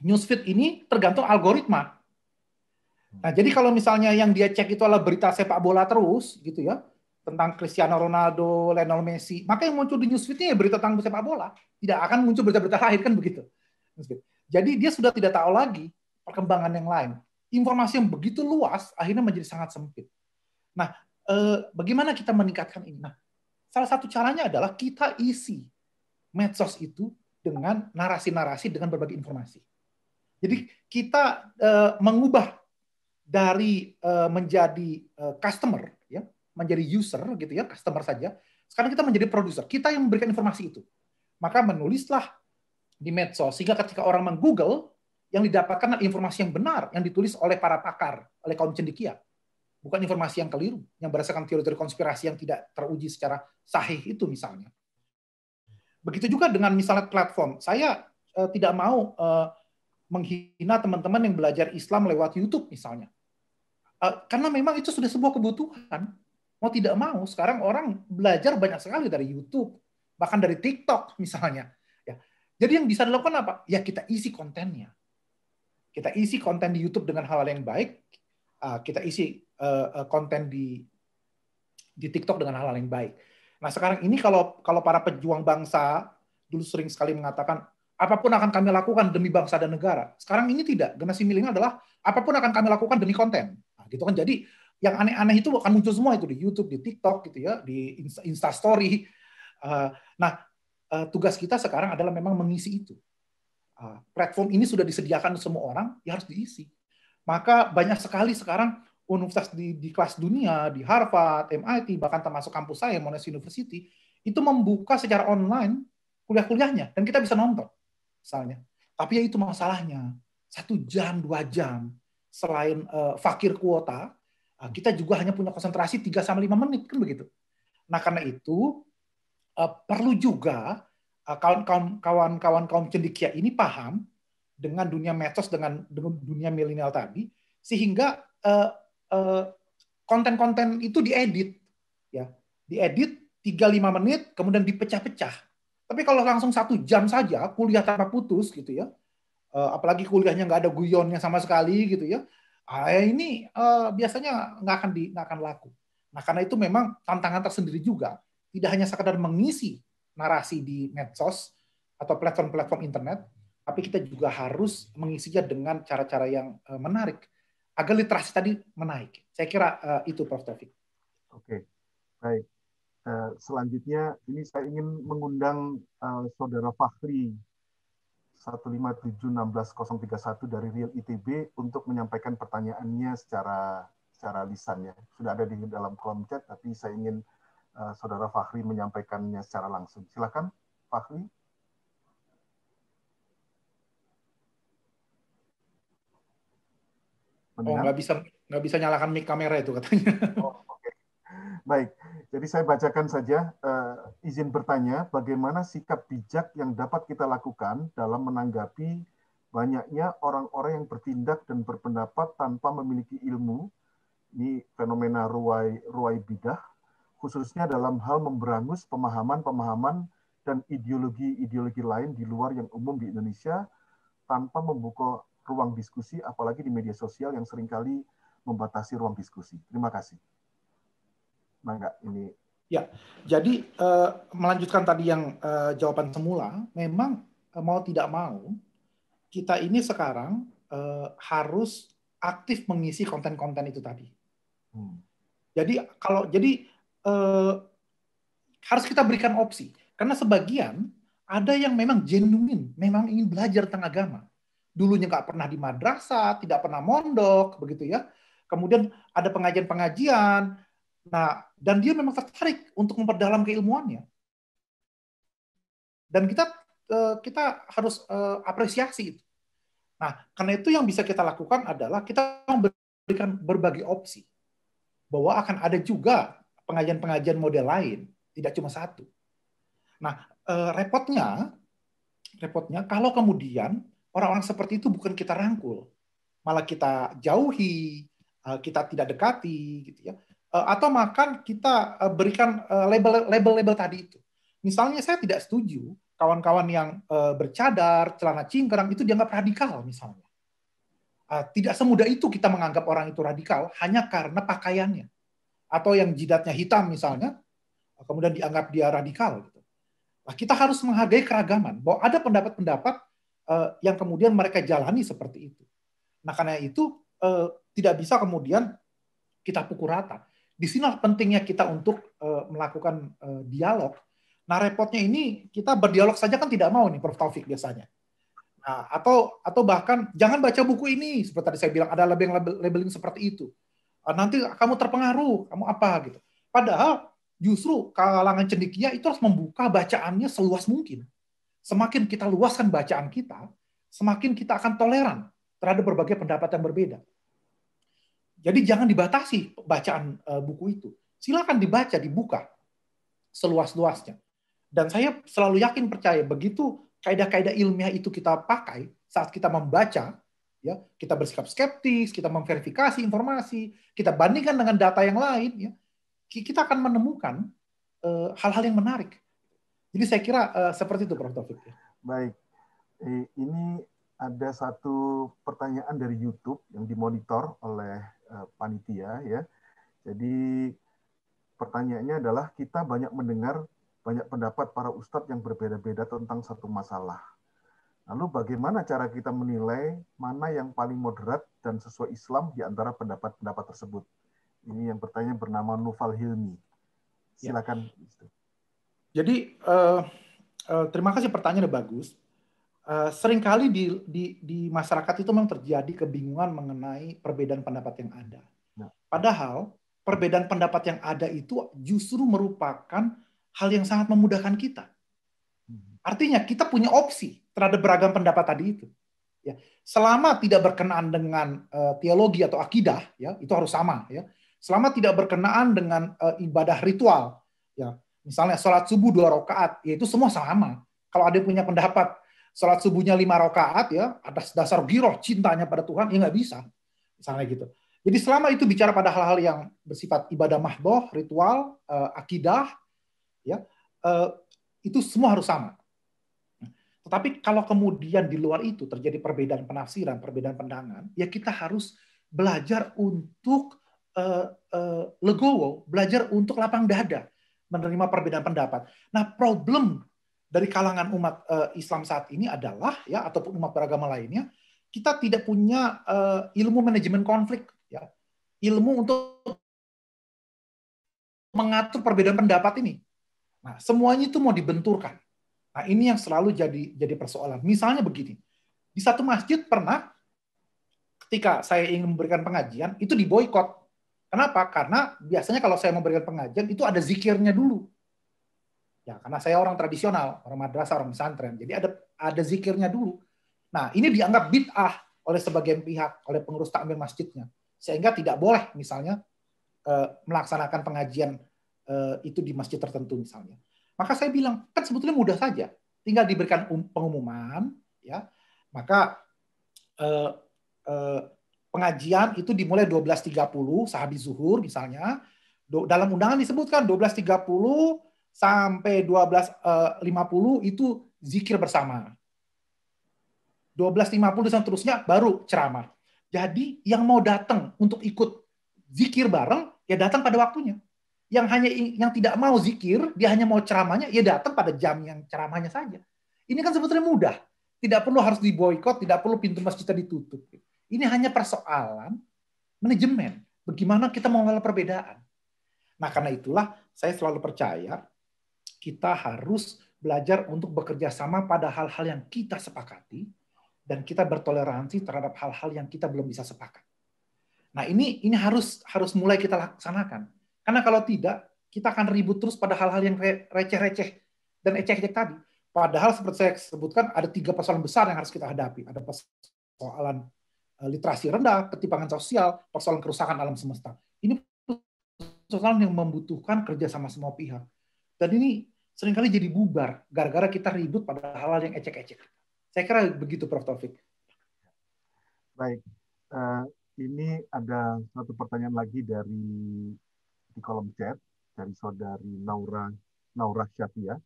newsfeed ini tergantung algoritma. Nah, jadi kalau misalnya yang dia cek itu adalah berita sepak bola terus gitu ya, tentang Cristiano Ronaldo, Lionel Messi, maka yang muncul di newsfeednya ya berita tentang sepak bola. Tidak akan muncul berita-berita lain kan begitu. Jadi dia sudah tidak tahu lagi perkembangan yang lain. Informasi yang begitu luas akhirnya menjadi sangat sempit. Nah, eh, bagaimana kita meningkatkan ini? Nah, salah satu caranya adalah kita isi medsos itu dengan narasi-narasi dengan berbagai informasi. Jadi kita uh, mengubah dari uh, menjadi uh, customer ya, menjadi user gitu ya, customer saja. Sekarang kita menjadi produser. Kita yang memberikan informasi itu. Maka menulislah di medsos sehingga ketika orang menggoogle yang didapatkan adalah informasi yang benar yang ditulis oleh para pakar, oleh kaum cendikia. Bukan informasi yang keliru, yang berdasarkan teori-teori konspirasi yang tidak teruji secara sahih itu misalnya. Begitu juga dengan misalnya platform. Saya eh, tidak mau eh, menghina teman-teman yang belajar Islam lewat YouTube misalnya. Eh, karena memang itu sudah sebuah kebutuhan. Mau tidak mau, sekarang orang belajar banyak sekali dari YouTube, bahkan dari TikTok misalnya. Ya. Jadi yang bisa dilakukan apa? Ya kita isi kontennya. Kita isi konten di YouTube dengan hal-hal yang baik. Eh, kita isi eh, eh, konten di di TikTok dengan hal-hal yang baik Nah sekarang ini kalau kalau para pejuang bangsa dulu sering sekali mengatakan apapun akan kami lakukan demi bangsa dan negara. Sekarang ini tidak. Generasi milenial adalah apapun akan kami lakukan demi konten. Nah, gitu kan. Jadi yang aneh-aneh itu akan muncul semua itu di YouTube, di TikTok gitu ya, di Insta Story. Eh, nah eh, tugas kita sekarang adalah memang mengisi itu. Eh, platform ini sudah disediakan semua orang, ya harus diisi. Maka banyak sekali sekarang universitas di, di kelas dunia, di Harvard, MIT, bahkan termasuk kampus saya, Monash University, itu membuka secara online kuliah-kuliahnya, dan kita bisa nonton, misalnya. Tapi ya itu masalahnya, satu jam, dua jam, selain uh, fakir kuota, uh, kita juga hanya punya konsentrasi 3-5 menit, kan begitu. Nah, karena itu, uh, perlu juga kawan-kawan kaum cendikia ini paham dengan dunia medsos, dengan, dengan dunia milenial tadi, sehingga uh, Eh, konten-konten itu diedit ya diedit 3-5 menit kemudian dipecah-pecah tapi kalau langsung satu jam saja kuliah tanpa putus gitu ya eh, apalagi kuliahnya nggak ada guyonnya sama sekali gitu ya ah, ini eh, biasanya nggak akan di, nggak akan laku nah karena itu memang tantangan tersendiri juga tidak hanya sekadar mengisi narasi di medsos atau platform-platform internet tapi kita juga harus mengisinya dengan cara-cara yang menarik agar literasi tadi menaik. Saya kira uh, itu Prof. Taufik. Oke, baik. Uh, selanjutnya ini saya ingin mengundang uh, Saudara Fahri 15716031 dari Real ITB untuk menyampaikan pertanyaannya secara secara lisan ya. Sudah ada di dalam kolom chat, tapi saya ingin uh, Saudara Fahri menyampaikannya secara langsung. Silakan, Fahri. Oh, nggak bisa nggak bisa nyalakan mic kamera itu katanya. Oh, okay. Baik, jadi saya bacakan saja uh, izin bertanya bagaimana sikap bijak yang dapat kita lakukan dalam menanggapi banyaknya orang-orang yang bertindak dan berpendapat tanpa memiliki ilmu. Ini fenomena ruai ruai bidah khususnya dalam hal memberangus pemahaman-pemahaman dan ideologi-ideologi lain di luar yang umum di Indonesia tanpa membuka ruang diskusi, apalagi di media sosial yang seringkali membatasi ruang diskusi. Terima kasih. Mangga, nah, ini. Ya, jadi uh, melanjutkan tadi yang uh, jawaban semula, memang uh, mau tidak mau kita ini sekarang uh, harus aktif mengisi konten-konten itu tadi. Hmm. Jadi kalau jadi uh, harus kita berikan opsi karena sebagian ada yang memang genuine, memang ingin belajar tentang agama dulunya nggak pernah di madrasah, tidak pernah mondok, begitu ya. Kemudian ada pengajian-pengajian. Nah, dan dia memang tertarik untuk memperdalam keilmuannya. Dan kita eh, kita harus eh, apresiasi itu. Nah, karena itu yang bisa kita lakukan adalah kita memberikan berbagai opsi bahwa akan ada juga pengajian-pengajian model lain, tidak cuma satu. Nah, eh, repotnya, repotnya kalau kemudian orang-orang seperti itu bukan kita rangkul, malah kita jauhi, eh, kita tidak dekati, gitu ya. Eh, atau makan kita eh, berikan label-label tadi itu. Misalnya saya tidak setuju kawan-kawan yang bercadar, celana cingkrang itu dianggap radikal misalnya. Tidak semudah itu kita menganggap orang itu radikal hanya karena pakaiannya. Atau yang jidatnya hitam misalnya, kemudian dianggap dia radikal. Gitu. Nah, kita harus menghargai keragaman bahwa ada pendapat-pendapat Eh, yang kemudian mereka jalani seperti itu. Nah karena itu eh, tidak bisa kemudian kita pukul rata. Di sini pentingnya kita untuk eh, melakukan dialog. Nah repotnya ini kita berdialog saja kan tidak mau nih Prof Taufik biasanya. Nah, atau atau bahkan jangan baca buku ini seperti tadi saya bilang ada label labeling seperti itu. Nanti kamu terpengaruh, kamu apa gitu. Padahal justru kalangan cendikia itu harus membuka bacaannya seluas mungkin semakin kita luaskan bacaan kita, semakin kita akan toleran terhadap berbagai pendapat yang berbeda. Jadi jangan dibatasi bacaan eh, buku itu. Silakan dibaca, dibuka seluas-luasnya. Dan saya selalu yakin percaya begitu kaidah-kaidah ilmiah itu kita pakai saat kita membaca, ya kita bersikap skeptis, kita memverifikasi informasi, kita bandingkan dengan data yang lain, ya kita akan menemukan eh, hal-hal yang menarik jadi saya kira uh, seperti itu Prof. Taufik. Ya. Baik. Eh, ini ada satu pertanyaan dari YouTube yang dimonitor oleh uh, panitia ya. Jadi pertanyaannya adalah kita banyak mendengar banyak pendapat para ustadz yang berbeda-beda tentang satu masalah. Lalu bagaimana cara kita menilai mana yang paling moderat dan sesuai Islam di antara pendapat-pendapat tersebut? Ini yang bertanya bernama Nufal Hilmi. Ya. Silakan. Ya. Jadi uh, uh, terima kasih pertanyaannya bagus. Uh, seringkali di, di, di masyarakat itu memang terjadi kebingungan mengenai perbedaan pendapat yang ada. Ya. Padahal perbedaan pendapat yang ada itu justru merupakan hal yang sangat memudahkan kita. Hmm. Artinya kita punya opsi terhadap beragam pendapat tadi itu. Ya, selama tidak berkenaan dengan uh, teologi atau akidah, ya itu harus sama. Ya, selama tidak berkenaan dengan uh, ibadah ritual, ya Misalnya sholat subuh dua rakaat, ya itu semua sama. Kalau ada yang punya pendapat sholat subuhnya lima rakaat ya atas dasar giroh cintanya pada Tuhan ya nggak bisa misalnya gitu jadi selama itu bicara pada hal-hal yang bersifat ibadah mahdoh ritual uh, akidah ya uh, itu semua harus sama tetapi kalau kemudian di luar itu terjadi perbedaan penafsiran perbedaan pandangan ya kita harus belajar untuk uh, legowo belajar untuk lapang dada menerima perbedaan pendapat. Nah, problem dari kalangan umat uh, Islam saat ini adalah ya ataupun umat beragama lainnya kita tidak punya uh, ilmu manajemen konflik ya ilmu untuk mengatur perbedaan pendapat ini nah semuanya itu mau dibenturkan nah ini yang selalu jadi jadi persoalan misalnya begini di satu masjid pernah ketika saya ingin memberikan pengajian itu diboykot Kenapa? Karena biasanya kalau saya memberikan pengajian itu ada zikirnya dulu. Ya, karena saya orang tradisional, orang madrasah, orang pesantren. Jadi ada ada zikirnya dulu. Nah, ini dianggap bid'ah oleh sebagian pihak, oleh pengurus takmir masjidnya. Sehingga tidak boleh misalnya eh, melaksanakan pengajian eh, itu di masjid tertentu misalnya. Maka saya bilang, kan sebetulnya mudah saja. Tinggal diberikan um-, pengumuman, ya. Maka eh, eh, pengajian itu dimulai 12.30 sehabis zuhur misalnya. Dalam undangan disebutkan 12.30 sampai 12.50 eh, itu zikir bersama. 12.50 dan terusnya baru ceramah. Jadi yang mau datang untuk ikut zikir bareng ya datang pada waktunya. Yang hanya yang tidak mau zikir, dia hanya mau ceramahnya, ya datang pada jam yang ceramahnya saja. Ini kan sebetulnya mudah. Tidak perlu harus diboikot, tidak perlu pintu masjid ditutup. Gitu. Ini hanya persoalan manajemen. Bagaimana kita mengelola perbedaan. Nah karena itulah saya selalu percaya kita harus belajar untuk bekerja sama pada hal-hal yang kita sepakati dan kita bertoleransi terhadap hal-hal yang kita belum bisa sepakat. Nah ini ini harus harus mulai kita laksanakan karena kalau tidak kita akan ribut terus pada hal-hal yang receh-receh dan ecek-ecek tadi. Padahal seperti saya sebutkan ada tiga persoalan besar yang harus kita hadapi. Ada persoalan Eh, literasi rendah, ketimpangan sosial, persoalan kerusakan alam semesta. Ini persoalan yang membutuhkan kerja sama semua pihak. Dan ini seringkali jadi bubar gara-gara kita ribut pada hal-hal yang ecek-ecek. Saya kira begitu Prof. Taufik. Baik. Uh, ini ada satu pertanyaan lagi dari di kolom chat dari saudari Naura Naura Syafia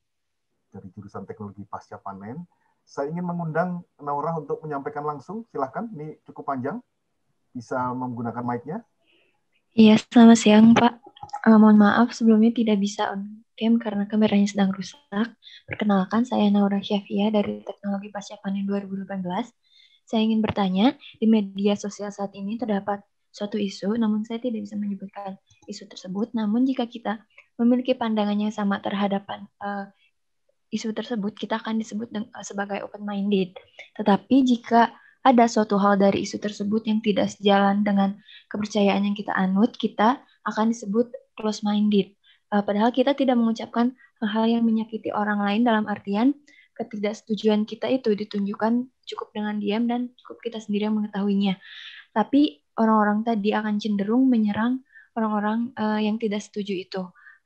dari jurusan teknologi pasca panen. Saya ingin mengundang Naura untuk menyampaikan langsung. Silahkan, ini cukup panjang. Bisa menggunakan mic-nya. Iya, selamat siang Pak. Uh, mohon maaf sebelumnya tidak bisa on cam karena kameranya sedang rusak. Perkenalkan, saya Naura Syafia dari Teknologi Pasca Panen 2018. Saya ingin bertanya, di media sosial saat ini terdapat suatu isu, namun saya tidak bisa menyebutkan isu tersebut. Namun jika kita memiliki pandangannya sama terhadap uh, isu tersebut, kita akan disebut eh, sebagai open-minded. Tetapi jika ada suatu hal dari isu tersebut yang tidak sejalan dengan kepercayaan yang kita anut, kita akan disebut close-minded. Eh, padahal kita tidak mengucapkan hal-hal yang menyakiti orang lain dalam artian ketidaksetujuan kita itu ditunjukkan cukup dengan diam dan cukup kita sendiri yang mengetahuinya. Tapi orang-orang tadi akan cenderung menyerang orang-orang uh, yang tidak setuju itu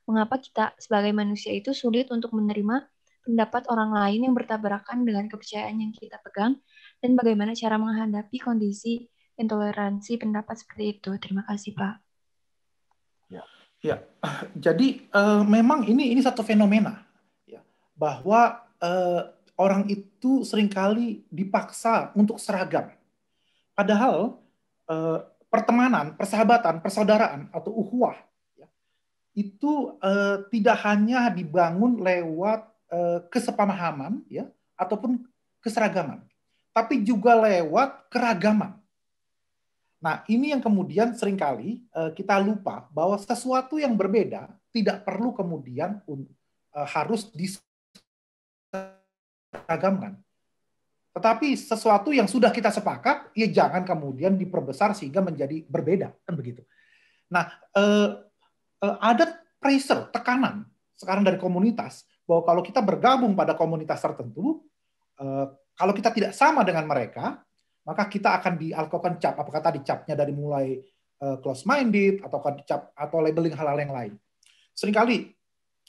mengapa kita sebagai manusia itu sulit untuk menerima pendapat orang lain yang bertabrakan dengan kepercayaan yang kita pegang, dan bagaimana cara menghadapi kondisi intoleransi pendapat seperti itu. Terima kasih, Pak. Ya, ya. [clears throat] jadi uh, memang ini ini satu fenomena ya, bahwa uh, orang itu seringkali dipaksa untuk seragam. Padahal uh, pertemanan, persahabatan, persaudaraan atau uhuah ya, itu tidak hanya dibangun lewat Eh, kesepahaman ya ataupun keseragaman, tapi juga lewat keragaman. Nah, ini yang kemudian seringkali eh, kita lupa bahwa sesuatu yang berbeda tidak perlu kemudian eh, harus diseragamkan. Tetapi sesuatu yang sudah kita sepakat, ya jangan kemudian diperbesar sehingga menjadi berbeda, kan begitu. Nah, ada pressure, tekanan sekarang dari komunitas bahwa kalau kita bergabung pada komunitas tertentu, eh, kalau kita tidak sama dengan mereka, maka kita akan dialkokan cap. Apakah tadi capnya dari mulai eh, close minded atau cap atau labeling hal-hal yang lain. Seringkali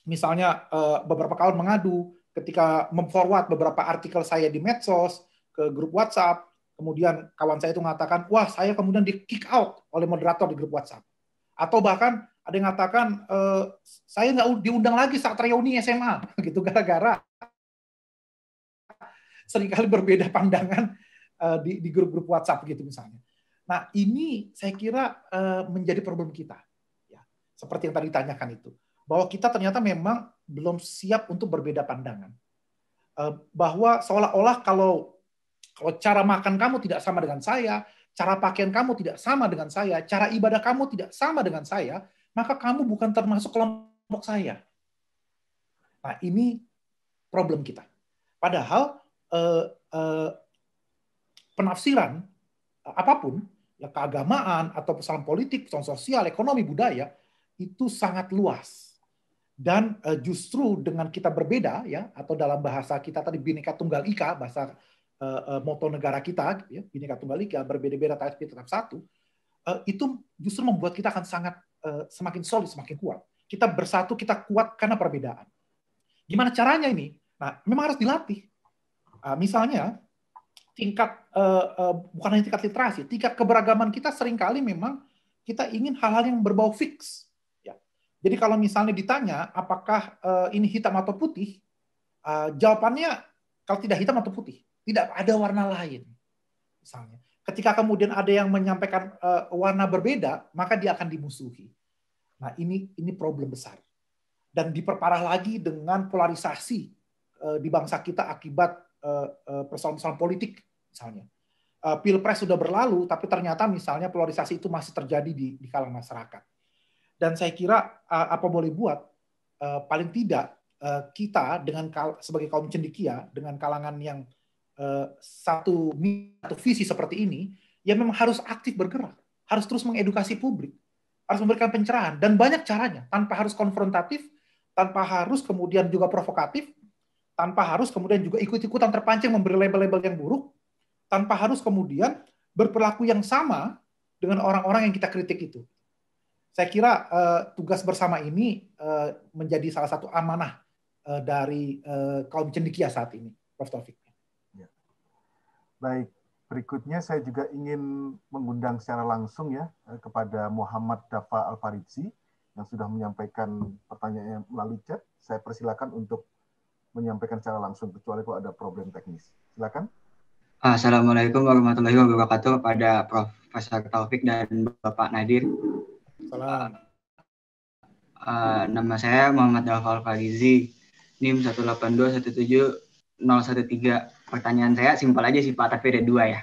misalnya eh, beberapa kawan mengadu ketika memforward beberapa artikel saya di medsos ke grup WhatsApp, kemudian kawan saya itu mengatakan, "Wah, saya kemudian di kick out oleh moderator di grup WhatsApp." Atau bahkan ada yang mengatakan e, saya nggak diundang lagi saat reuni SMA [laughs] gitu gara-gara seringkali berbeda pandangan e, di, di grup-grup WhatsApp gitu misalnya. Nah ini saya kira e, menjadi problem kita, ya seperti yang tadi ditanyakan itu, bahwa kita ternyata memang belum siap untuk berbeda pandangan, e, bahwa seolah-olah kalau kalau cara makan kamu tidak sama dengan saya, cara pakaian kamu tidak sama dengan saya, cara ibadah kamu tidak sama dengan saya, maka kamu bukan termasuk kelompok saya. Nah, ini problem kita. Padahal eh, eh, penafsiran eh, apapun, ya keagamaan atau pesan politik, pesan sosial, ekonomi, budaya itu sangat luas. Dan eh, justru dengan kita berbeda ya atau dalam bahasa kita tadi bineka tunggal ika bahasa eh, eh, moto negara kita ya, bineka tunggal ika berbeda-beda tapi tetap satu eh, itu justru membuat kita akan sangat Eh, semakin solid, semakin kuat. Kita bersatu, kita kuat karena perbedaan. Gimana caranya ini? Nah, memang harus dilatih. Ah, misalnya, tingkat eh, eh, bukan hanya tingkat literasi, tingkat keberagaman kita seringkali memang kita ingin hal-hal yang berbau fix. Ya. Jadi kalau misalnya ditanya apakah ini hitam atau putih, ah, jawabannya kalau tidak hitam atau putih, tidak ada warna lain. Misalnya. Ketika kemudian ada yang menyampaikan uh, warna berbeda, maka dia akan dimusuhi. Nah, ini ini problem besar. Dan diperparah lagi dengan polarisasi uh, di bangsa kita akibat eh, persoalan-persoalan uh, politik misalnya. Pilpres sudah berlalu, tapi ternyata misalnya polarisasi itu masih terjadi di, di kalangan masyarakat. Dan saya kira apa boleh buat, paling tidak kita dengan sebagai kaum cendikia dengan kalangan yang Eh, satu satu visi seperti ini, ya memang harus aktif bergerak, harus terus mengedukasi publik, harus memberikan pencerahan dan banyak caranya tanpa harus konfrontatif, tanpa harus kemudian juga provokatif, tanpa harus kemudian juga ikut-ikutan terpancing memberi label-label yang buruk, tanpa harus kemudian berperilaku yang sama dengan orang-orang yang kita kritik itu. Saya kira uh, tugas bersama ini uh, menjadi salah satu amanah uh, dari uh, kaum cendekia saat ini, Prof. Taufik. Baik, berikutnya saya juga ingin mengundang secara langsung ya eh, kepada Muhammad Dafa al yang sudah menyampaikan pertanyaannya melalui chat. Saya persilakan untuk menyampaikan secara langsung kecuali kalau ada problem teknis. Silakan. Ah, Assalamualaikum warahmatullahi wabarakatuh kepada Profesor Taufik dan Bapak Nadir. Salam. Uh, nama saya Muhammad Dafa al NIM 18217 pertanyaan saya simpel aja sih Pak, tapi ada dua ya.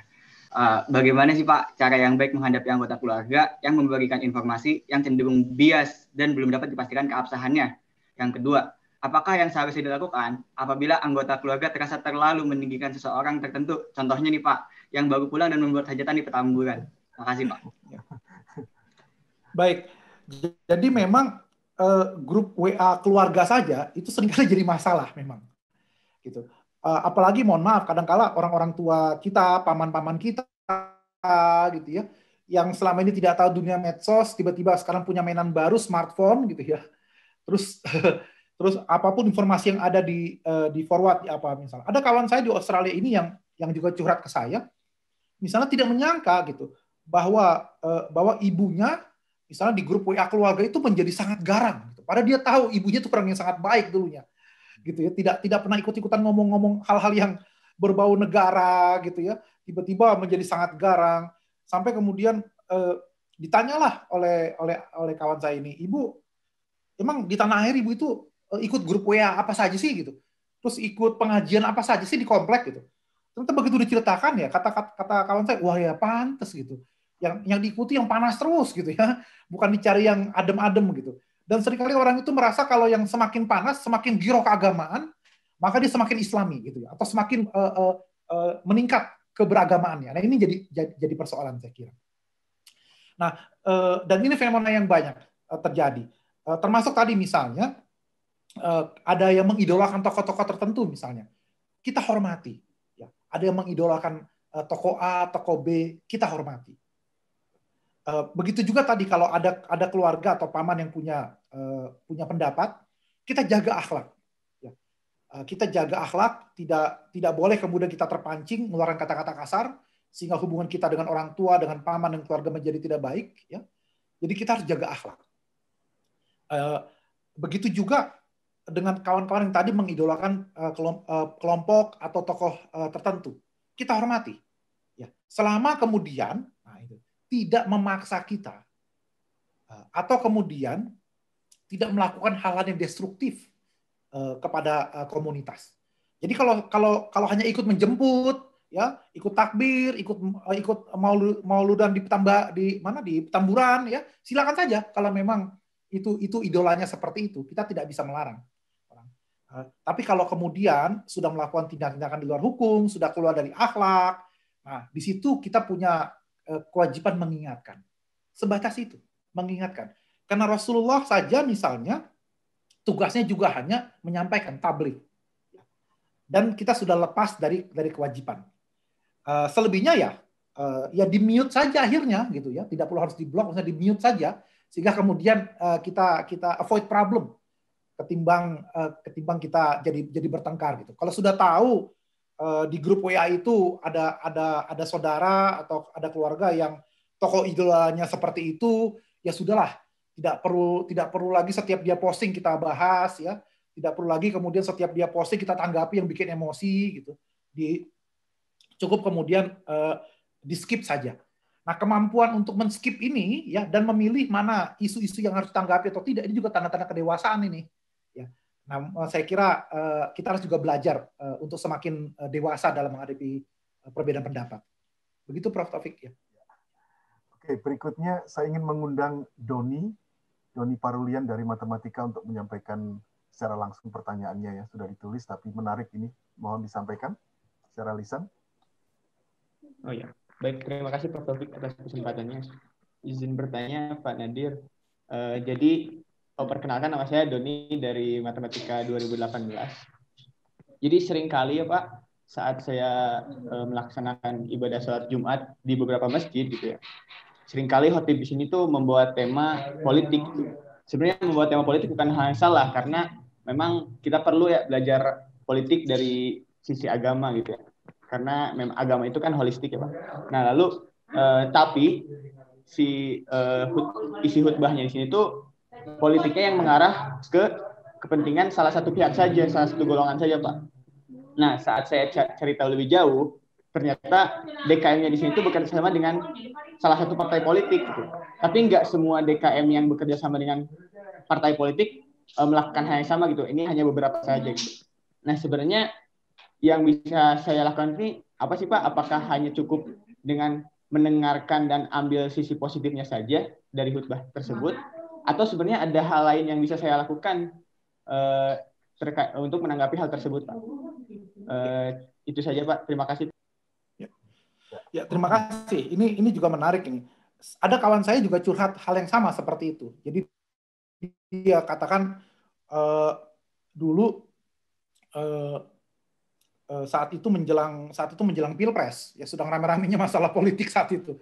Uh, bagaimana sih Pak cara yang baik menghadapi anggota keluarga yang memberikan informasi yang cenderung bias dan belum dapat dipastikan keabsahannya? Yang kedua, apakah yang seharusnya dilakukan apabila anggota keluarga terasa terlalu meninggikan seseorang tertentu? Contohnya nih Pak, yang baru pulang dan membuat hajatan di Petamburan. Makasih Pak. [laughs] Baik, jadi memang uh, grup WA keluarga saja itu seringkali jadi masalah memang. Gitu. Eh, apalagi mohon maaf kadangkala orang-orang tua kita paman-paman kita gitu ya yang selama ini tidak tahu dunia medsos tiba-tiba sekarang punya mainan baru smartphone gitu ya terus [laughs] terus apapun informasi yang ada di uh, di forward di apa misalnya ada kawan saya di Australia ini yang yang juga curhat ke saya misalnya tidak menyangka gitu bahwa uh, bahwa ibunya misalnya di grup WA keluarga itu menjadi sangat garang gitu. Padahal dia tahu ibunya itu orang yang sangat baik dulunya gitu ya tidak tidak pernah ikut-ikutan ngomong-ngomong hal-hal yang berbau negara gitu ya tiba-tiba menjadi sangat garang sampai kemudian eh, ditanyalah oleh oleh oleh kawan saya ini ibu emang di tanah air ibu itu eh, ikut grup WA apa saja sih gitu terus ikut pengajian apa saja sih di komplek gitu ternyata begitu diceritakan ya kata kata, kata kawan saya wah ya pantas gitu yang yang diikuti yang panas terus gitu ya bukan dicari yang adem-adem gitu dan seringkali orang itu merasa kalau yang semakin panas, semakin giro keagamaan, maka dia semakin islami gitu ya, atau semakin uh, uh, uh, meningkat keberagamaannya. Nah ini jadi jadi, persoalan saya kira. Nah uh, dan ini fenomena yang banyak uh, terjadi. Uh, termasuk tadi misalnya uh, ada yang mengidolakan tokoh-tokoh tertentu misalnya, kita hormati. Ya. Ada yang mengidolakan uh, tokoh A, tokoh B, kita hormati Eh, begitu juga tadi kalau ada ada keluarga atau paman yang punya eh, punya pendapat, kita jaga akhlak. Ya. Eh, kita jaga akhlak, tidak tidak boleh kemudian kita terpancing mengeluarkan kata-kata kasar sehingga hubungan kita dengan orang tua, dengan paman dan keluarga menjadi tidak baik. Ya. jadi kita harus jaga akhlak. Begitu juga dengan kawan-kawan yang tadi mengidolakan kelompok atau tokoh tertentu, kita hormati. Ya. selama kemudian tidak memaksa kita eh, atau kemudian tidak melakukan hal-hal yang destruktif eh, kepada eh, komunitas. Jadi kalau kalau kalau hanya ikut menjemput ya, ikut takbir, ikut ikut mauludan di petamba di mana di petamburan ya, silakan saja kalau memang itu itu idolanya seperti itu, kita tidak bisa melarang Tapi kalau kemudian sudah melakukan tindakan-tindakan di luar hukum, sudah keluar dari akhlak, nah di situ kita punya Eh, kewajiban mengingatkan. Sebatas itu, mengingatkan. Karena Rasulullah saja misalnya tugasnya juga hanya menyampaikan tablik. Dan kita sudah lepas dari dari kewajiban. Eh, selebihnya ya eh, ya di mute saja akhirnya gitu ya, tidak perlu harus di block di mute saja sehingga kemudian kita kita avoid problem ketimbang ketimbang kita jadi jadi bertengkar gitu. Kalau sudah tahu Eh, di grup WA itu ada ada ada saudara atau ada keluarga yang tokoh idolanya seperti itu, ya sudahlah, tidak perlu tidak perlu lagi setiap dia posting kita bahas ya, tidak perlu lagi kemudian setiap dia posting kita tanggapi yang bikin emosi gitu. Di cukup kemudian uh, di skip saja. Nah, kemampuan untuk men-skip ini ya dan memilih mana isu-isu yang harus tanggapi atau tidak ini juga tanda-tanda kedewasaan ini. Nah, eh, saya kira uh, kita harus juga belajar uh, untuk semakin uh, dewasa dalam menghadapi uh, perbedaan pendapat. Begitu Prof. Taufik ya. Oke, berikutnya saya ingin mengundang Doni, Doni Parulian dari Matematika untuk menyampaikan secara langsung pertanyaannya ya. Sudah ditulis tapi menarik ini. Mohon disampaikan secara lisan. Oh ya, baik. Terima kasih Prof. Taufik atas kesempatannya. Izin bertanya Pak Nadir. Uh, jadi perkenalkan nama saya Doni dari Matematika 2018. Jadi sering kali ya Pak, saat saya uh, melaksanakan ibadah sholat Jumat di beberapa masjid gitu ya, Sering kali khotib di sini tuh membuat tema politik. Sebenarnya membuat tema politik bukan hal yang salah karena memang kita perlu ya belajar politik dari sisi agama gitu ya. Karena memang agama itu kan holistik ya Pak. Nah lalu uh, tapi si uh, hut, isi khutbahnya di sini tuh politiknya yang mengarah ke kepentingan salah satu pihak saja, salah satu golongan saja, Pak. Nah, saat saya cerita lebih jauh, ternyata DKM-nya di sini itu bekerja sama dengan salah satu partai politik. Gitu. Tapi nggak semua DKM yang bekerja sama dengan partai politik e, melakukan hal yang sama gitu. Ini hanya beberapa saja. Gitu. Nah sebenarnya yang bisa saya lakukan ini apa sih Pak? Apakah hanya cukup dengan mendengarkan dan ambil sisi positifnya saja dari khutbah tersebut? atau sebenarnya ada hal lain yang bisa saya lakukan uh, eh, terkait untuk menanggapi hal tersebut pak uh, itu saja pak terima kasih ya. ya terima kasih ini ini juga menarik ini ada kawan saya juga curhat hal yang sama seperti itu jadi dia katakan uh, dulu uh, saat itu menjelang saat itu menjelang pilpres ya sedang rame-ramenya masalah [laughs] politik saat itu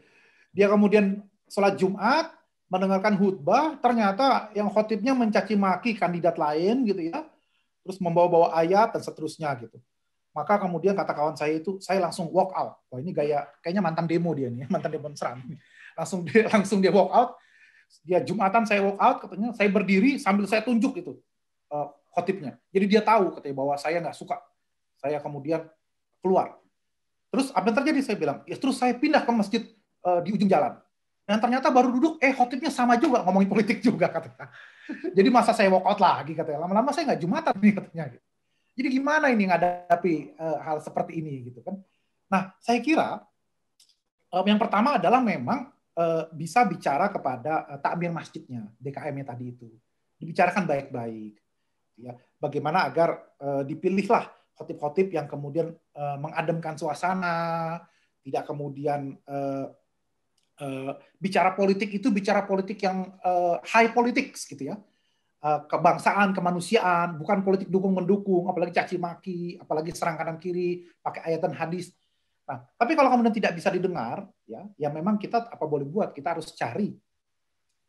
dia kemudian sholat Jumat mendengarkan khutbah, ternyata yang khotibnya mencaci maki kandidat lain gitu ya, terus membawa-bawa ayat dan seterusnya gitu. Maka kemudian kata kawan saya itu, saya langsung walk out. Wah ini gaya, kayaknya mantan demo dia nih, [laughs] mantan demonstran. Langsung dia, [laughs] langsung dia walk out. Dia Jumatan saya walk out, katanya saya berdiri sambil saya tunjuk gitu eh, khotibnya. Jadi dia tahu katanya bahwa saya nggak suka. Saya kemudian keluar. Terus apa yang terjadi? Saya bilang, ya terus saya pindah ke masjid eh, di ujung jalan dan ternyata baru duduk, eh khotibnya sama juga, ngomongin politik juga katanya. Jadi masa saya out lagi katanya. Lama-lama saya nggak jumatan nih katanya. Gitu. Jadi gimana ini ngadapi uh, hal seperti ini gitu kan? Nah, saya kira um, yang pertama adalah memang uh, bisa bicara kepada uh, takmir masjidnya, DKM-nya tadi itu. Dibicarakan baik-baik. Ya, bagaimana agar uh, dipilihlah khotib-khotib yang kemudian uh, mengademkan suasana, tidak kemudian uh, Eh, bicara politik itu bicara politik yang uh, high politics gitu ya. Uh, kebangsaan, kemanusiaan, bukan politik dukung mendukung, apalagi caci maki, apalagi serang kanan kiri, pakai ayat dan hadis. Nah, tapi kalau kemudian tidak bisa didengar, ya, ya memang kita apa boleh buat, kita harus cari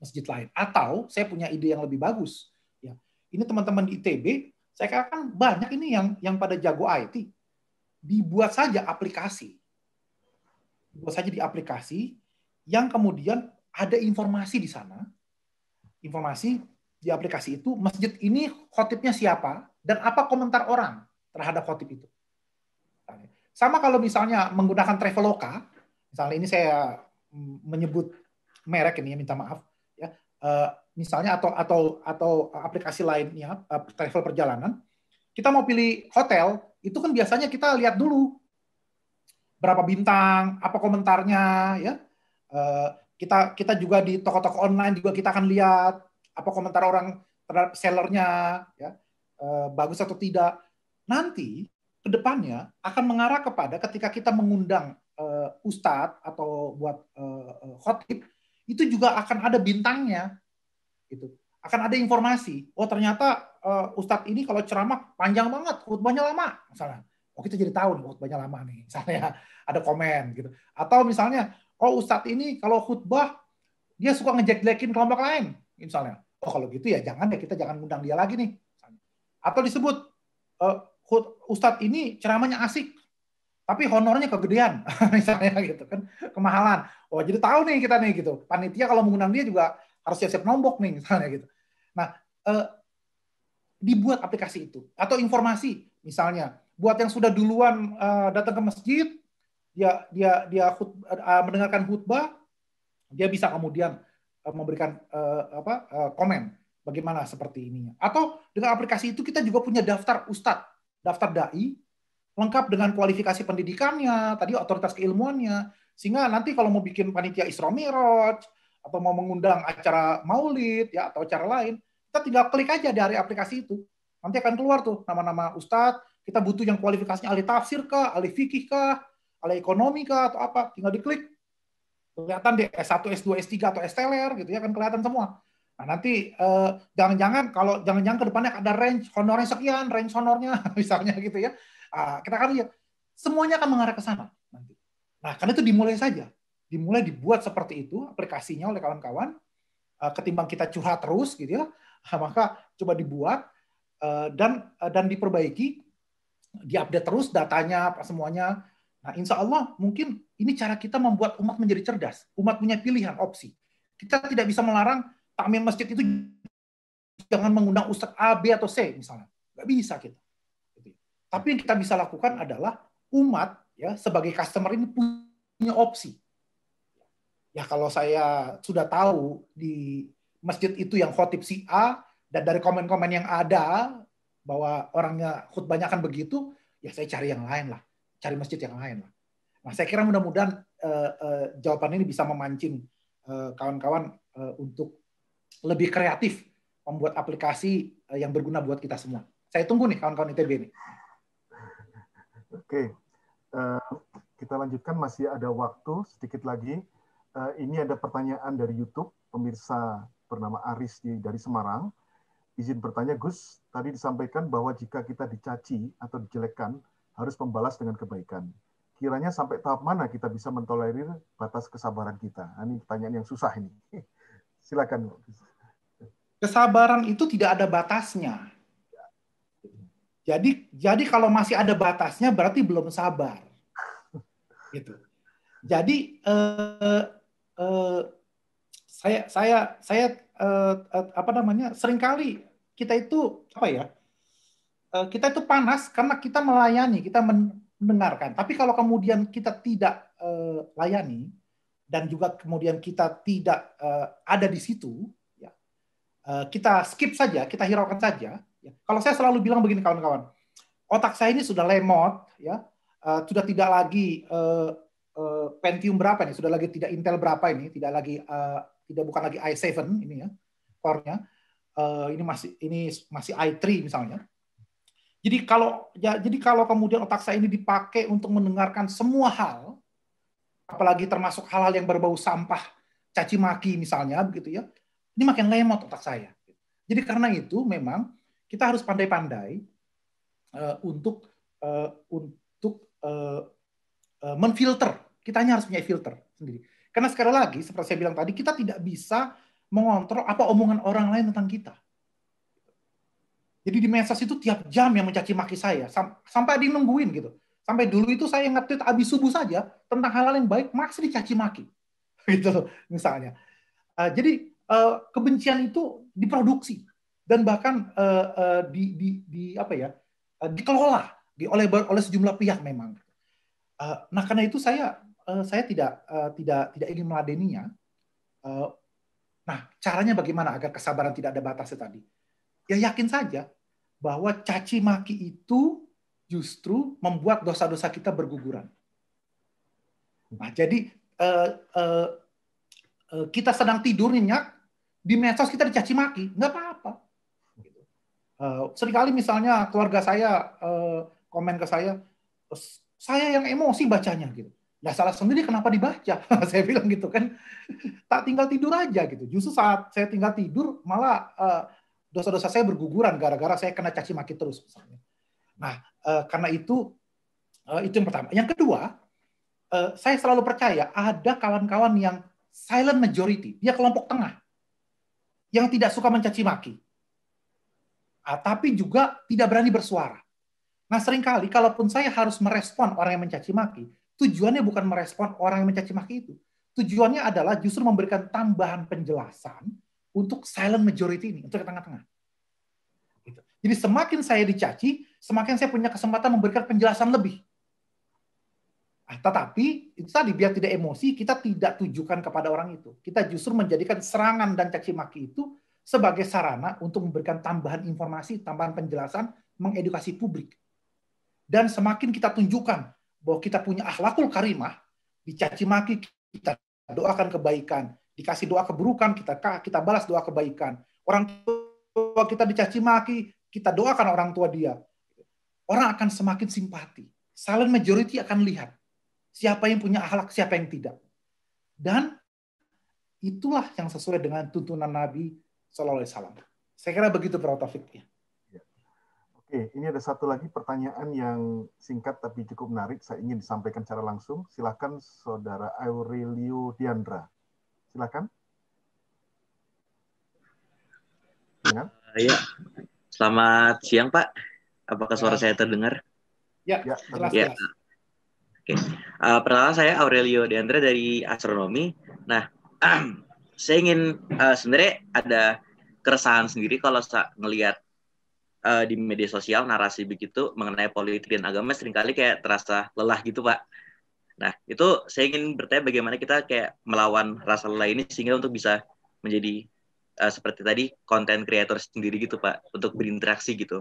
masjid lain. Atau saya punya ide yang lebih bagus. Ya, ini teman-teman di ITB, saya katakan banyak ini yang yang pada jago IT, dibuat saja aplikasi, dibuat saja di aplikasi yang kemudian ada informasi di sana, informasi di aplikasi itu, masjid ini khotibnya siapa, dan apa komentar orang terhadap khotib itu. Sama kalau misalnya menggunakan Traveloka, misalnya ini saya mm, menyebut merek ini ya, minta maaf, ya, eh, misalnya atau atau atau aplikasi lainnya eh, travel perjalanan, kita mau pilih hotel, itu kan biasanya kita lihat dulu berapa bintang, apa komentarnya, ya, Eh, kita kita juga di toko-toko online juga kita akan lihat apa komentar orang terhadap sellernya, ya eh, bagus atau tidak. Nanti kedepannya akan mengarah kepada ketika kita mengundang uh, ustadz atau buat uh, khotib itu juga akan ada bintangnya, gitu. Akan ada informasi. Oh ternyata uh, ustadz ini kalau ceramah panjang banget, khutbahnya lama, misalnya. Oh kita jadi tahu nih khutbahnya lama nih, [laughs] misalnya ada komen gitu. Atau misalnya oh Ustadz ini kalau khutbah dia suka ngejek-jekin kelompok lain misalnya oh kalau gitu ya jangan ya kita jangan undang dia lagi nih atau disebut uh, Ustadz ini ceramahnya asik tapi honornya kegedean [laughs] misalnya gitu kan kemahalan oh jadi tahu nih kita nih gitu panitia kalau mengundang dia juga harus siap-siap nombok nih [laughs] misalnya gitu nah uh, dibuat aplikasi itu atau informasi misalnya buat yang sudah duluan uh, datang ke masjid dia dia dia khut, uh, mendengarkan khutbah, dia bisa kemudian uh, memberikan uh, apa uh, komen bagaimana seperti ini Atau dengan aplikasi itu kita juga punya daftar ustadz, daftar dai lengkap dengan kualifikasi pendidikannya, tadi otoritas keilmuannya, sehingga nanti kalau mau bikin panitia Isra Miraj atau mau mengundang acara Maulid ya atau acara lain, kita tinggal klik aja dari aplikasi itu. Nanti akan keluar tuh nama-nama ustadz, kita butuh yang kualifikasinya ahli tafsir kah, ahli fikih kah, ala ekonomika atau apa, tinggal diklik. Kelihatan di S1, S2, S3 atau STLR gitu ya kan kelihatan semua. Nah, nanti jangan eh, jangan-jangan kalau jangan-jangan ke depannya ada range honornya sekian, range honornya [laughs] misalnya gitu ya. Nah, kita kan lihat semuanya akan mengarah ke sana nanti. Nah, karena itu dimulai saja. Dimulai dibuat seperti itu aplikasinya oleh kawan-kawan ah, ketimbang kita curhat terus gitu ya. [laughs] maka coba dibuat eh, dan dan diperbaiki, diupdate terus datanya apa semuanya Nah, insya Allah mungkin ini cara kita membuat umat menjadi cerdas. Umat punya pilihan, opsi. Kita tidak bisa melarang takmir masjid itu jangan mengundang Ustadz A, B, atau C misalnya. Nggak bisa kita. Gitu ya. Tapi yang kita bisa lakukan adalah umat ya sebagai customer ini punya opsi. Ya kalau saya sudah tahu di masjid itu yang khotib si A dan dari komen-komen yang ada bahwa orangnya khutbahnya akan begitu, ya saya cari yang lain lah cari masjid yang lain lah. Nah, saya kira mudah-mudahan uh, uh, jawaban ini bisa memancing eh, kawan-kawan uh, untuk lebih kreatif membuat aplikasi yang berguna buat kita semua. Saya tunggu nih kawan-kawan ITB ini. Oke, kita lanjutkan masih ada waktu sedikit lagi. ini ada pertanyaan dari YouTube pemirsa bernama Aris di, dari Semarang. Izin bertanya Gus, tadi disampaikan bahwa jika kita dicaci atau dijelekkan, harus membalas dengan kebaikan. Kiranya sampai tahap mana kita bisa mentolerir batas kesabaran kita? Nah, ini pertanyaan yang susah ini. [laughs] Silakan. Kesabaran itu tidak ada batasnya. Jadi jadi kalau masih ada batasnya berarti belum sabar. [laughs] Gitu. Jadi eh, eh, saya saya saya eh, eh apa namanya? seringkali kita itu apa ya? Eh, kita itu panas karena kita melayani, kita mendengarkan. Tapi kalau kemudian kita tidak eh, layani dan juga kemudian kita tidak eh, ada di situ, ya, kita skip saja, kita hiraukan saja. Ya. Kalau saya selalu bilang begini kawan-kawan, otak saya ini sudah lemot, ya, sudah tidak lagi Pentium berapa nih, sudah lagi tidak Intel berapa ini, tidak lagi tidak bukan lagi i7 ini ya, core-nya. Uh, ini masih ini masih i3 misalnya jadi kalau ya, jadi kalau kemudian otak saya ini dipakai untuk mendengarkan semua hal, apalagi termasuk hal-hal yang berbau sampah, caci maki misalnya begitu ya, ini makin lemot otak saya. Jadi karena itu memang kita harus pandai-pandai uh, untuk uh, untuk uh, uh, menfilter. Kita hanya harus punya filter sendiri. Karena sekali lagi seperti saya bilang tadi, kita tidak bisa mengontrol apa omongan orang lain tentang kita jadi di medsos itu tiap jam yang mencaci maki saya, sam sampai ada yang nungguin gitu. Sampai dulu itu saya nge-tweet abis subuh saja tentang hal-hal yang baik masih dicaci maki. [laughs] Gitu misalnya. Uh, jadi uh, kebencian itu diproduksi dan bahkan uh, uh, di, di, di apa ya uh, dikelola di, oleh oleh sejumlah pihak memang. Uh, nah karena itu saya uh, saya tidak uh, tidak tidak ingin meladeninya. Uh, nah caranya bagaimana agar kesabaran tidak ada batasnya tadi? Ya yakin saja bahwa caci maki itu justru membuat dosa-dosa kita berguguran. Nah, jadi uh, uh, uh, kita sedang tidur nyenyak, di medsos kita dicaci maki, nggak apa-apa. Gitu. Uh, seringkali misalnya keluarga saya uh, komen ke saya, saya yang emosi bacanya gitu. Nah salah sendiri kenapa dibaca? [laughs] saya bilang gitu kan, tak tinggal tidur aja gitu. Justru saat saya tinggal tidur malah uh, dosa-dosa saya berguguran gara-gara saya kena caci maki terus misalnya. Nah, eh, karena itu eh, itu yang pertama. Yang kedua, eh, saya selalu percaya ada kawan-kawan yang silent majority, dia kelompok tengah yang tidak suka mencaci maki. Ah, tapi juga tidak berani bersuara. Nah, seringkali kalaupun saya harus merespon orang yang mencaci maki, tujuannya bukan merespon orang yang mencaci maki itu. Tujuannya adalah justru memberikan tambahan penjelasan untuk silent majority ini, untuk tengah-tengah. Gitu. Jadi semakin saya dicaci, semakin saya punya kesempatan memberikan penjelasan lebih. Nah, tetapi itu tadi biar tidak emosi, kita tidak tujukan kepada orang itu. Kita justru menjadikan serangan dan caci maki itu sebagai sarana untuk memberikan tambahan informasi, tambahan penjelasan, mengedukasi publik. Dan semakin kita tunjukkan bahwa kita punya akhlakul karimah, dicaci maki kita doakan kebaikan, Dikasih doa keburukan, kita kita balas doa kebaikan. Orang tua kita dicaci maki, kita doakan orang tua dia. Orang akan semakin simpati. Silent majority akan lihat siapa yang punya akhlak, siapa yang tidak. Dan itulah yang sesuai dengan tuntunan Nabi Shallallahu Alaihi Wasallam. Saya kira begitu Prof. Taufik. Ya. Oke, ini ada satu lagi pertanyaan yang singkat tapi cukup menarik. Saya ingin disampaikan secara langsung. Silahkan Saudara Aurelio Diandra. Silakan. Ah, ya. Selamat siang, Pak. Apakah suara saya terdengar? Ya, ya. Jelas, ya. Oke. Okay. Uh, pertama saya Aurelio Deandra dari Astronomi. Nah, [clears throat] saya ingin uh, sebenarnya ada keresahan sendiri kalau saya ngelihat uh, di media sosial narasi begitu mengenai politik dan agama seringkali kayak terasa lelah gitu, Pak Nah, itu saya ingin bertanya bagaimana kita kayak melawan rasa lelah ini sehingga untuk bisa menjadi uh, seperti tadi konten kreator sendiri gitu, Pak, untuk berinteraksi gitu.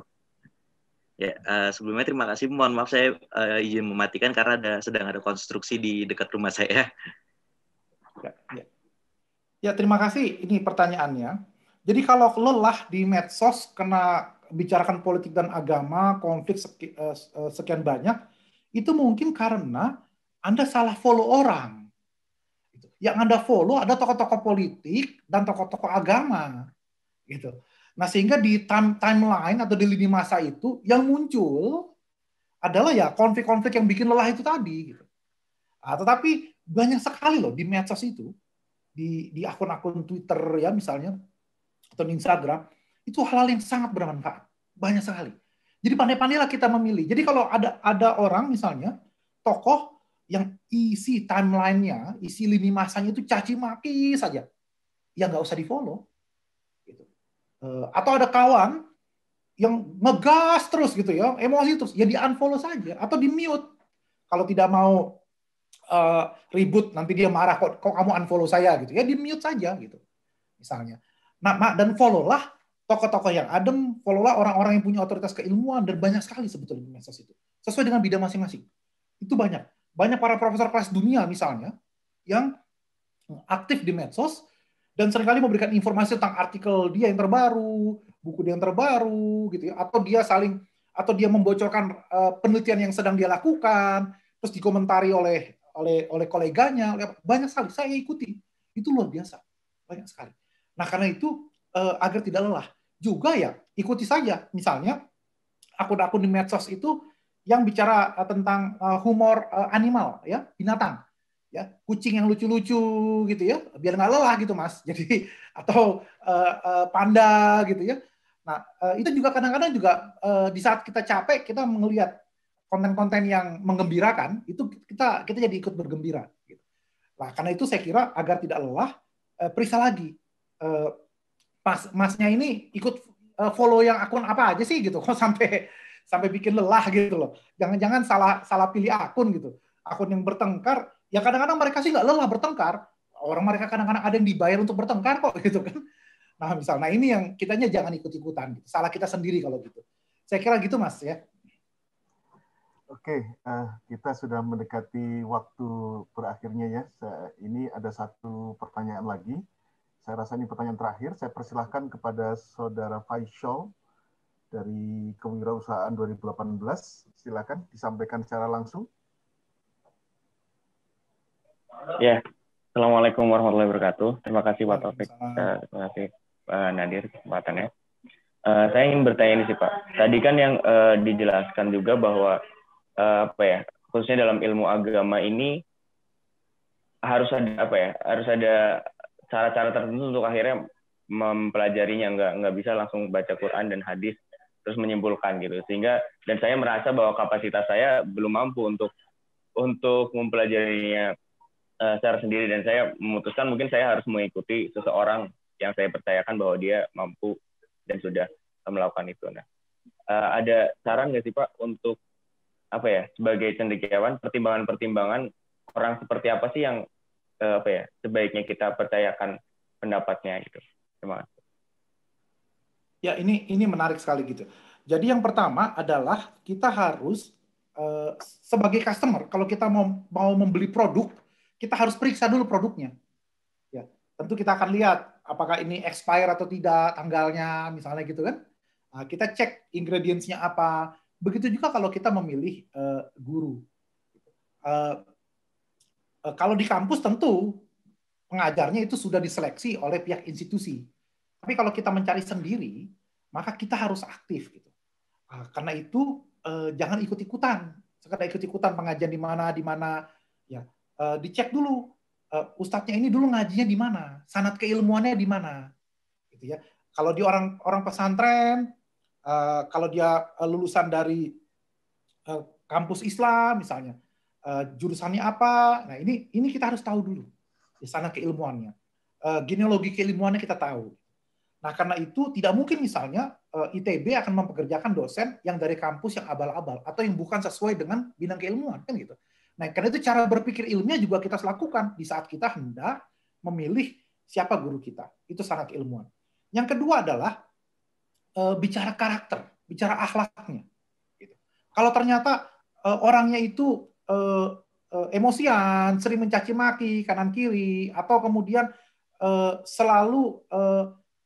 Ya, uh, sebelumnya terima kasih. Mohon maaf saya uh, izin mematikan karena ada sedang ada konstruksi di dekat rumah saya. Ya, ya. ya terima kasih. Ini pertanyaannya. Jadi kalau lelah di medsos kena bicarakan politik dan agama, konflik sekian banyak, itu mungkin karena anda salah follow orang. Gitu. Yang Anda follow ada tokoh-tokoh politik dan tokoh-tokoh agama. Gitu. Nah, sehingga di time, timeline atau di lini masa itu yang muncul adalah ya konflik-konflik yang bikin lelah itu tadi. Gitu. Nah, tetapi banyak sekali loh di medsos itu, di, di akun-akun Twitter ya misalnya, atau di Instagram, itu hal-hal yang sangat bermanfaat. Banyak sekali. Jadi pandai-pandailah kita memilih. Jadi kalau ada ada orang misalnya tokoh yang isi timelinenya, isi lini masanya itu caci maki saja, ya nggak usah di follow. Gitu. Eh, atau ada kawan yang ngegas terus gitu ya, emosi terus, ya di unfollow saja atau di mute. Kalau tidak mau eh, ribut, nanti dia marah kok, kok kamu unfollow saya gitu, ya di mute saja gitu, misalnya. Nah, dan follow lah tokoh-tokoh yang adem, follow lah orang-orang yang punya otoritas keilmuan dan banyak sekali sebetulnya di medsos itu, sesuai dengan bidang masing-masing. Itu banyak banyak para profesor kelas dunia misalnya yang aktif di medsos dan seringkali memberikan informasi tentang artikel dia yang terbaru, buku dia yang terbaru gitu ya, atau dia saling atau dia membocorkan eh, penelitian yang sedang dia lakukan, terus dikomentari oleh oleh oleh koleganya, banyak sekali saya ikuti. Itu luar biasa. Banyak sekali. Nah, karena itu uh, agar tidak lelah, juga ya ikuti saja misalnya akun-akun di medsos itu yang bicara eh, tentang eh, humor eh, animal ya binatang ya kucing yang lucu-lucu gitu ya biar nggak lelah gitu mas [laughs] jadi atau uh, uh, panda gitu ya nah uh, itu juga kadang-kadang juga uh, di saat kita capek kita melihat konten-konten yang mengembirakan itu kita kita jadi ikut bergembira gitu. Nah, karena itu saya kira agar tidak lelah uh, periksa lagi uh, mas masnya ini ikut follow yang akun apa aja sih gitu [laughs] kok sampai sampai bikin lelah gitu loh. Jangan-jangan salah salah pilih akun gitu. Akun yang bertengkar, ya kadang-kadang mereka sih nggak lelah bertengkar. Orang mereka kadang-kadang ada yang dibayar untuk bertengkar kok [laughs] gitu kan. Nah, misalnya nah ini yang kitanya jangan ikut-ikutan gitu. Salah kita sendiri kalau gitu. Saya kira gitu Mas ya. Oke, okay, uh, eh, kita sudah mendekati waktu berakhirnya ya. Saya, ini ada satu pertanyaan lagi. Saya rasa ini pertanyaan terakhir. Saya persilahkan kepada Saudara Faisal dari Kewirausahaan 2018. Silakan disampaikan secara langsung. Ya, Assalamualaikum warahmatullahi wabarakatuh. Terima kasih Pak Taufik, eh, terima kasih Pak eh, Nadir kesempatannya. Uh, eh, saya ingin bertanya ini sih Pak. Tadi kan yang uh, dijelaskan juga bahwa uh, apa ya, khususnya dalam ilmu agama ini harus ada apa ya, harus ada cara-cara tertentu untuk akhirnya mempelajarinya nggak nggak bisa langsung baca Quran dan hadis terus menyimpulkan gitu sehingga dan saya merasa bahwa kapasitas saya belum mampu untuk untuk mempelajarinya uh, secara sendiri dan saya memutuskan mungkin saya harus mengikuti seseorang yang saya percayakan bahwa dia mampu dan sudah melakukan itu nah uh, ada saran nggak sih pak untuk apa ya sebagai cendekiawan pertimbangan-pertimbangan orang seperti apa sih yang uh, apa ya sebaiknya kita percayakan pendapatnya gitu terima Ya, ini ini menarik sekali gitu. Jadi yang pertama adalah kita harus uh, sebagai customer kalau kita mau mau membeli produk, kita harus periksa dulu produknya. Ya, tentu kita akan lihat apakah ini expire atau tidak, tanggalnya misalnya gitu kan. Nah, kita cek ingredients-nya apa. Begitu juga kalau kita memilih uh, guru. uh, kalau di kampus tentu pengajarnya itu sudah diseleksi oleh pihak institusi tapi kalau kita mencari sendiri, maka kita harus aktif gitu. Ah, karena itu eh, jangan ikut-ikutan. Sekedar ikut-ikutan pengajian di mana di mana ya eh, dicek dulu eh, ustadznya ini dulu ngajinya di mana, sanat keilmuannya di mana. Gitu ya. Kalau di orang orang pesantren, kalau dia lulusan dari kampus Islam misalnya, jurusannya apa. Nah ini ini kita harus tahu dulu di ya, sana keilmuannya, genealogi keilmuannya kita tahu. Nah, karena itu tidak mungkin misalnya eh, ITB akan mempekerjakan dosen yang dari kampus yang abal-abal atau yang bukan sesuai dengan bidang keilmuan kan gitu. Nah, karena itu cara berpikir ilmiah juga kita lakukan di saat kita hendak memilih siapa guru kita. Itu sangat ilmuwan. Yang kedua adalah eh, bicara karakter, bicara akhlaknya. Gitu. Kalau ternyata eh, orangnya itu emosian, sering mencaci maki kanan kiri, atau kemudian selalu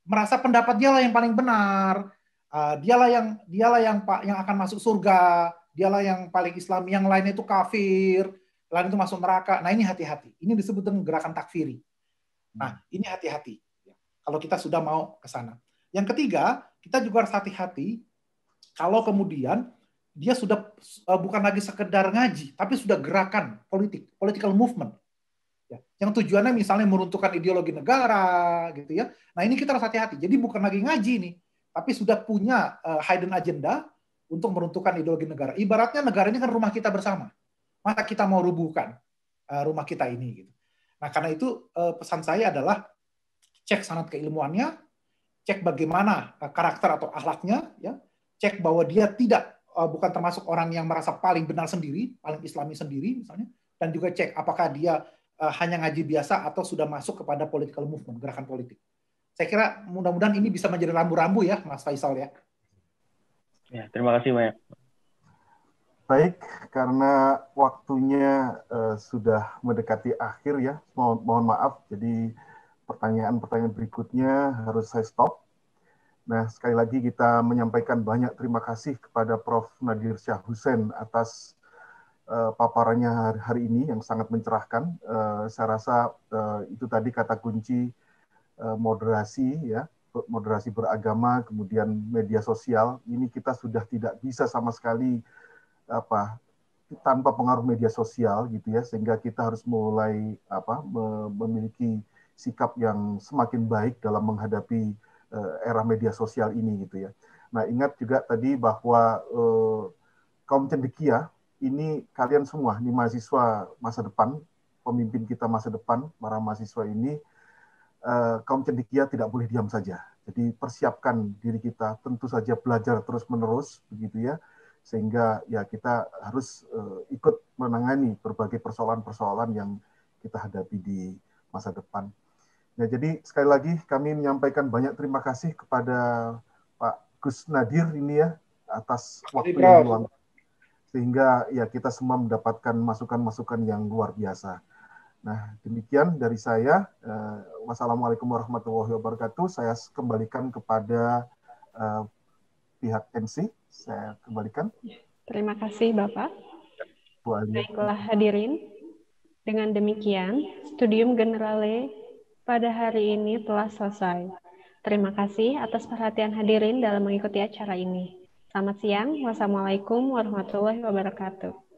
merasa pendapat dialah yang paling benar, uh, eh, dialah yang dialah yang pak yang akan masuk surga, dialah yang paling Islam, yang lainnya itu kafir, lain itu masuk neraka. Nah ini hati-hati. Ini disebut dengan gerakan takfiri. Nah ini hati-hati. Ya. Kalau kita sudah mau ke sana. Yang ketiga, kita juga harus hati-hati kalau kemudian dia sudah eh, bukan lagi sekedar ngaji, tapi sudah gerakan politik, political movement ya, yang tujuannya misalnya meruntuhkan ideologi negara gitu ya. Nah ini kita harus hati-hati. Jadi bukan lagi ngaji nih, tapi sudah punya uh, hidden agenda untuk meruntuhkan ideologi negara. Ibaratnya negara ini kan rumah kita bersama. Masa kita mau rubuhkan uh, rumah kita ini gitu. Nah karena itu uh, pesan saya adalah cek sanat keilmuannya, cek bagaimana uh, karakter atau ahlaknya ya, cek bahwa dia tidak bukan termasuk orang yang merasa paling benar sendiri, paling islami sendiri misalnya, dan juga cek apakah dia Eh, hanya ngaji biasa atau sudah masuk kepada political movement, gerakan politik. Saya kira mudah-mudahan ini bisa menjadi rambu-rambu ya, Mas Faisal ya. Ya, terima kasih banyak. Baik, karena waktunya uh, sudah mendekati akhir ya, mohon, mohon maaf. Jadi pertanyaan-pertanyaan berikutnya harus saya stop. Nah, sekali lagi kita menyampaikan banyak terima kasih kepada Prof. Nadir Syah Hussein atas uh, paparannya hari, hari ini yang sangat mencerahkan. Uh, saya rasa uh, itu tadi kata kunci uh, moderasi ya, moderasi beragama, kemudian media sosial. Ini kita sudah tidak bisa sama sekali apa tanpa pengaruh media sosial gitu ya, sehingga kita harus mulai apa memiliki sikap yang semakin baik dalam menghadapi uh, era media sosial ini gitu ya. Nah, ingat juga tadi bahwa uh, kaum cendekia ini kalian semua, ini mahasiswa masa depan, pemimpin kita masa depan, para mahasiswa ini, eh, kaum cendikia tidak boleh diam saja. Jadi persiapkan diri kita, tentu saja belajar terus-menerus, begitu ya, sehingga ya kita harus eh, ikut menangani berbagai persoalan-persoalan yang kita hadapi di masa depan. Nah, jadi sekali lagi kami menyampaikan banyak terima kasih kepada Pak Gus Nadir ini ya atas waktu yang luang sehingga ya kita semua mendapatkan masukan-masukan yang luar biasa. Nah, demikian dari saya. Eh, wassalamualaikum warahmatullahi wabarakatuh. Saya kembalikan kepada uh, pihak MC. Saya kembalikan. Terima kasih, Bapak. Baiklah hadirin, dengan demikian, studium generale pada hari ini telah selesai. Terima kasih atas perhatian hadirin dalam mengikuti acara ini. Selamat siang. Wassalamualaikum warahmatullahi wabarakatuh.